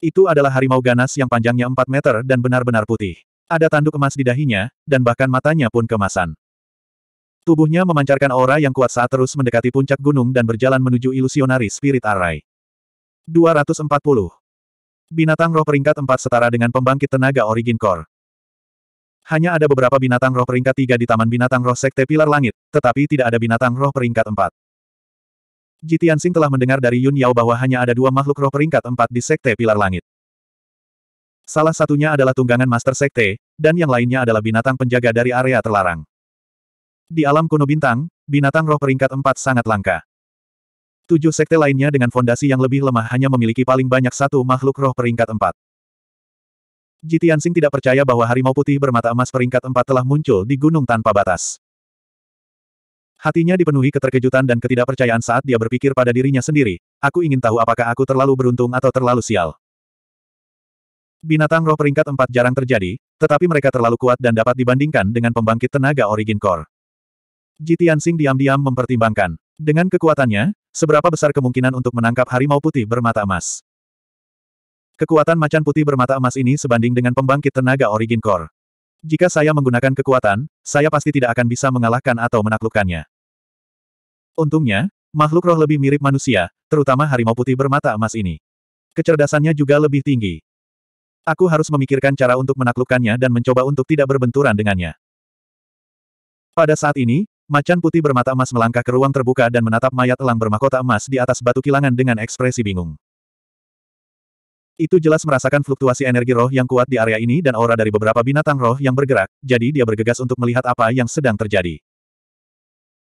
Itu adalah harimau ganas yang panjangnya empat meter dan benar-benar putih. Ada tanduk emas di dahinya, dan bahkan matanya pun kemasan. Tubuhnya memancarkan aura yang kuat saat terus mendekati puncak gunung dan berjalan menuju ilusionari spirit array. 240. Binatang roh peringkat 4 setara dengan pembangkit tenaga origin core. Hanya ada beberapa binatang roh peringkat 3 di Taman Binatang Roh Sekte Pilar Langit, tetapi tidak ada binatang roh peringkat 4. Jitiansing telah mendengar dari Yun Yao bahwa hanya ada dua makhluk roh peringkat 4 di Sekte Pilar Langit. Salah satunya adalah tunggangan Master Sekte, dan yang lainnya adalah binatang penjaga dari area terlarang. Di alam kuno bintang, binatang roh peringkat 4 sangat langka. Tujuh sekte lainnya dengan fondasi yang lebih lemah hanya memiliki paling banyak satu makhluk roh peringkat empat. Jitiansing tidak percaya bahwa harimau putih bermata emas peringkat empat telah muncul di gunung tanpa batas. Hatinya dipenuhi keterkejutan dan ketidakpercayaan saat dia berpikir pada dirinya sendiri, aku ingin tahu apakah aku terlalu beruntung atau terlalu sial. Binatang roh peringkat empat jarang terjadi, tetapi mereka terlalu kuat dan dapat dibandingkan dengan pembangkit tenaga origin core. Jitiansing diam-diam mempertimbangkan. Dengan kekuatannya, seberapa besar kemungkinan untuk menangkap harimau putih bermata emas? Kekuatan macan putih bermata emas ini sebanding dengan pembangkit tenaga origin core. Jika saya menggunakan kekuatan, saya pasti tidak akan bisa mengalahkan atau menaklukkannya. Untungnya, makhluk roh lebih mirip manusia, terutama harimau putih bermata emas ini. Kecerdasannya juga lebih tinggi. Aku harus memikirkan cara untuk menaklukkannya dan mencoba untuk tidak berbenturan dengannya. Pada saat ini, Macan putih bermata emas melangkah ke ruang terbuka dan menatap mayat elang bermahkota emas di atas batu kilangan dengan ekspresi bingung. Itu jelas merasakan fluktuasi energi roh yang kuat di area ini dan aura dari beberapa binatang roh yang bergerak, jadi dia bergegas untuk melihat apa yang sedang terjadi.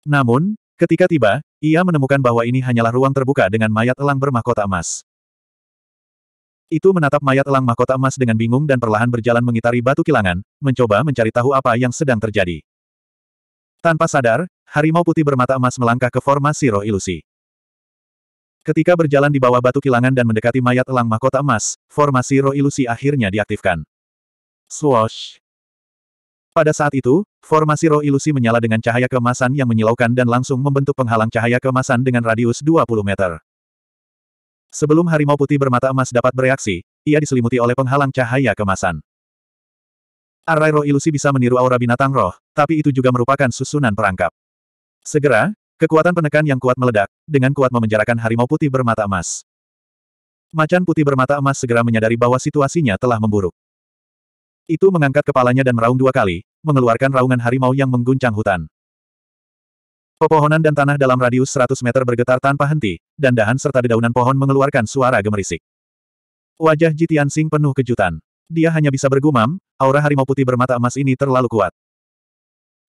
Namun, ketika tiba, ia menemukan bahwa ini hanyalah ruang terbuka dengan mayat elang bermahkota emas. Itu menatap mayat elang mahkota emas dengan bingung dan perlahan berjalan mengitari batu kilangan, mencoba mencari tahu apa yang sedang terjadi. Tanpa sadar, harimau putih bermata emas melangkah ke formasi roh ilusi. Ketika berjalan di bawah batu kilangan dan mendekati mayat elang mahkota emas, formasi roh ilusi akhirnya diaktifkan. Swoosh! Pada saat itu, formasi roh ilusi menyala dengan cahaya kemasan yang menyilaukan dan langsung membentuk penghalang cahaya kemasan dengan radius 20 meter. Sebelum harimau putih bermata emas dapat bereaksi, ia diselimuti oleh penghalang cahaya kemasan. Arai roh ilusi bisa meniru aura binatang roh, tapi itu juga merupakan susunan perangkap. Segera, kekuatan penekan yang kuat meledak, dengan kuat memenjarakan harimau putih bermata emas. Macan putih bermata emas segera menyadari bahwa situasinya telah memburuk. Itu mengangkat kepalanya dan meraung dua kali, mengeluarkan raungan harimau yang mengguncang hutan. Pepohonan dan tanah dalam radius 100 meter bergetar tanpa henti, dan dahan serta dedaunan pohon mengeluarkan suara gemerisik. Wajah Jitian Sing penuh kejutan dia hanya bisa bergumam, aura harimau putih bermata emas ini terlalu kuat.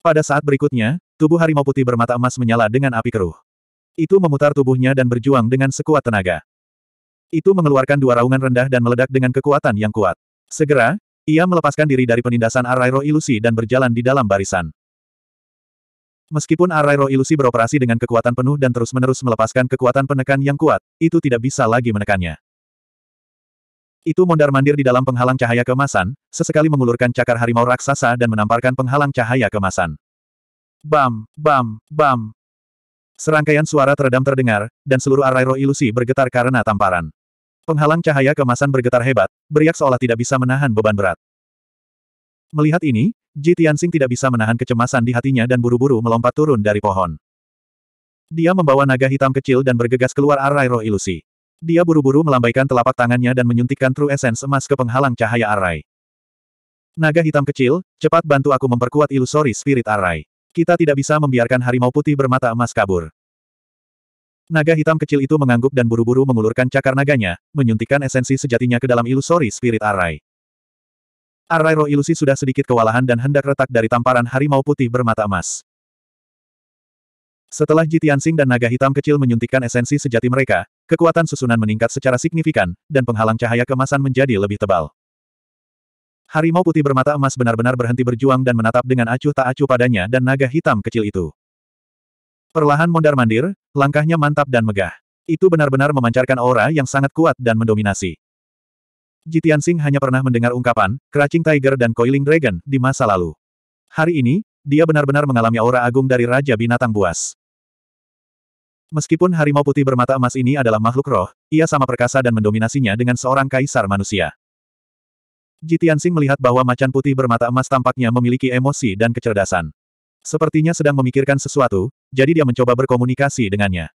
Pada saat berikutnya, tubuh harimau putih bermata emas menyala dengan api keruh. Itu memutar tubuhnya dan berjuang dengan sekuat tenaga. Itu mengeluarkan dua raungan rendah dan meledak dengan kekuatan yang kuat. Segera, ia melepaskan diri dari penindasan Arairo ilusi dan berjalan di dalam barisan. Meskipun Arairo ilusi beroperasi dengan kekuatan penuh dan terus-menerus melepaskan kekuatan penekan yang kuat, itu tidak bisa lagi menekannya. Itu mondar-mandir di dalam penghalang cahaya kemasan, sesekali mengulurkan cakar harimau raksasa dan menamparkan penghalang cahaya kemasan. Bam, bam, bam. Serangkaian suara teredam terdengar, dan seluruh arai roh ilusi bergetar karena tamparan. Penghalang cahaya kemasan bergetar hebat, beriak seolah tidak bisa menahan beban berat. Melihat ini, Ji Tianxing tidak bisa menahan kecemasan di hatinya dan buru-buru melompat turun dari pohon. Dia membawa naga hitam kecil dan bergegas keluar arai roh ilusi. Dia buru-buru melambaikan telapak tangannya dan menyuntikkan True Essence emas ke penghalang cahaya Arai. Naga hitam kecil, cepat bantu aku memperkuat ilusori spirit Arai. Kita tidak bisa membiarkan harimau putih bermata emas kabur. Naga hitam kecil itu mengangguk dan buru-buru mengulurkan cakar naganya, menyuntikkan esensi sejatinya ke dalam ilusori spirit Arai. Arai roh ilusi sudah sedikit kewalahan dan hendak retak dari tamparan harimau putih bermata emas. Setelah Jitian Sing dan naga hitam kecil menyuntikkan esensi sejati mereka, kekuatan susunan meningkat secara signifikan, dan penghalang cahaya kemasan menjadi lebih tebal. Harimau putih bermata emas benar-benar berhenti berjuang dan menatap dengan acuh tak acuh padanya dan naga hitam kecil itu. Perlahan mondar-mandir, langkahnya mantap dan megah. Itu benar-benar memancarkan aura yang sangat kuat dan mendominasi. Jitian Sing hanya pernah mendengar ungkapan, Crashing Tiger dan Coiling Dragon, di masa lalu. Hari ini, dia benar-benar mengalami aura agung dari Raja Binatang Buas. Meskipun harimau putih bermata emas ini adalah makhluk roh, ia sama perkasa dan mendominasinya dengan seorang kaisar manusia. Jitiansing melihat bahwa macan putih bermata emas tampaknya memiliki emosi dan kecerdasan. Sepertinya sedang memikirkan sesuatu, jadi dia mencoba berkomunikasi dengannya.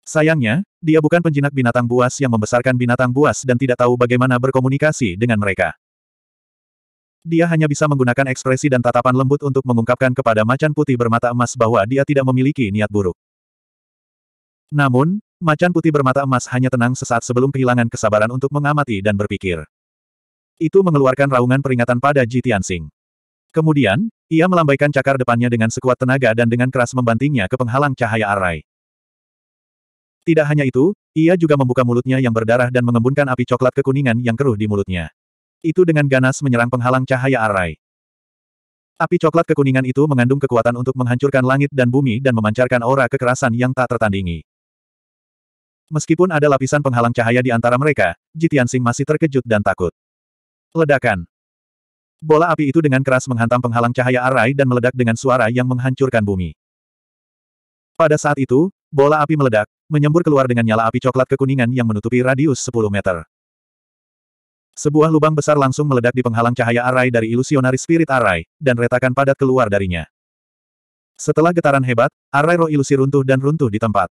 Sayangnya, dia bukan penjinak binatang buas yang membesarkan binatang buas dan tidak tahu bagaimana berkomunikasi dengan mereka. Dia hanya bisa menggunakan ekspresi dan tatapan lembut untuk mengungkapkan kepada macan putih bermata emas bahwa dia tidak memiliki niat buruk. Namun, macan putih bermata emas hanya tenang sesaat sebelum kehilangan kesabaran untuk mengamati dan berpikir. Itu mengeluarkan raungan peringatan pada Ji Tianxing. Kemudian, ia melambaikan cakar depannya dengan sekuat tenaga dan dengan keras membantingnya ke penghalang cahaya arai. Tidak hanya itu, ia juga membuka mulutnya yang berdarah dan mengembunkan api coklat kekuningan yang keruh di mulutnya. Itu dengan ganas menyerang penghalang cahaya arai. Api coklat kekuningan itu mengandung kekuatan untuk menghancurkan langit dan bumi dan memancarkan aura kekerasan yang tak tertandingi. Meskipun ada lapisan penghalang cahaya di antara mereka, Jitiansing masih terkejut dan takut. Ledakan. Bola api itu dengan keras menghantam penghalang cahaya arai dan meledak dengan suara yang menghancurkan bumi. Pada saat itu, bola api meledak, menyembur keluar dengan nyala api coklat kekuningan yang menutupi radius 10 meter. Sebuah lubang besar langsung meledak di penghalang cahaya arai dari ilusionari spirit arai, dan retakan padat keluar darinya. Setelah getaran hebat, arai roh ilusi runtuh dan runtuh di tempat.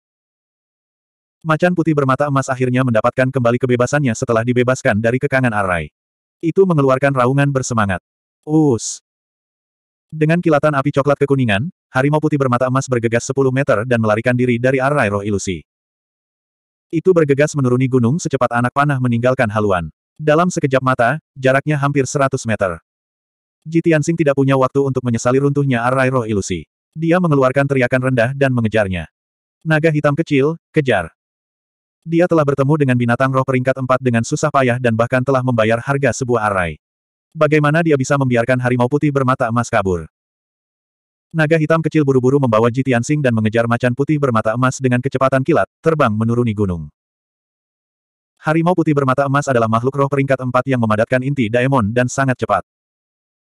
Macan putih bermata emas akhirnya mendapatkan kembali kebebasannya setelah dibebaskan dari kekangan Arai. Itu mengeluarkan raungan bersemangat. Us! Dengan kilatan api coklat kekuningan, harimau putih bermata emas bergegas 10 meter dan melarikan diri dari Arai roh ilusi. Itu bergegas menuruni gunung secepat anak panah meninggalkan haluan. Dalam sekejap mata, jaraknya hampir 100 meter. Jitiansing tidak punya waktu untuk menyesali runtuhnya Arai roh ilusi. Dia mengeluarkan teriakan rendah dan mengejarnya. Naga hitam kecil, kejar. Dia telah bertemu dengan binatang roh peringkat empat dengan susah payah dan bahkan telah membayar harga sebuah arai. Bagaimana dia bisa membiarkan harimau putih bermata emas kabur? Naga hitam kecil buru-buru membawa Jitiansing dan mengejar macan putih bermata emas dengan kecepatan kilat, terbang menuruni gunung. Harimau putih bermata emas adalah makhluk roh peringkat empat yang memadatkan inti daemon dan sangat cepat.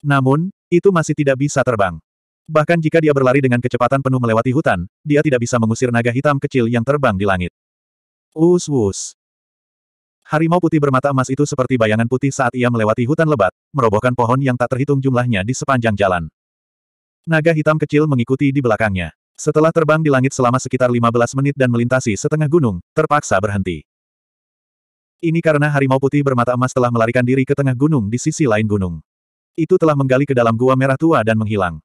Namun, itu masih tidak bisa terbang. Bahkan jika dia berlari dengan kecepatan penuh melewati hutan, dia tidak bisa mengusir naga hitam kecil yang terbang di langit. Usus. wus. Harimau putih bermata emas itu seperti bayangan putih saat ia melewati hutan lebat, merobohkan pohon yang tak terhitung jumlahnya di sepanjang jalan. Naga hitam kecil mengikuti di belakangnya. Setelah terbang di langit selama sekitar 15 menit dan melintasi setengah gunung, terpaksa berhenti. Ini karena harimau putih bermata emas telah melarikan diri ke tengah gunung di sisi lain gunung. Itu telah menggali ke dalam gua merah tua dan menghilang.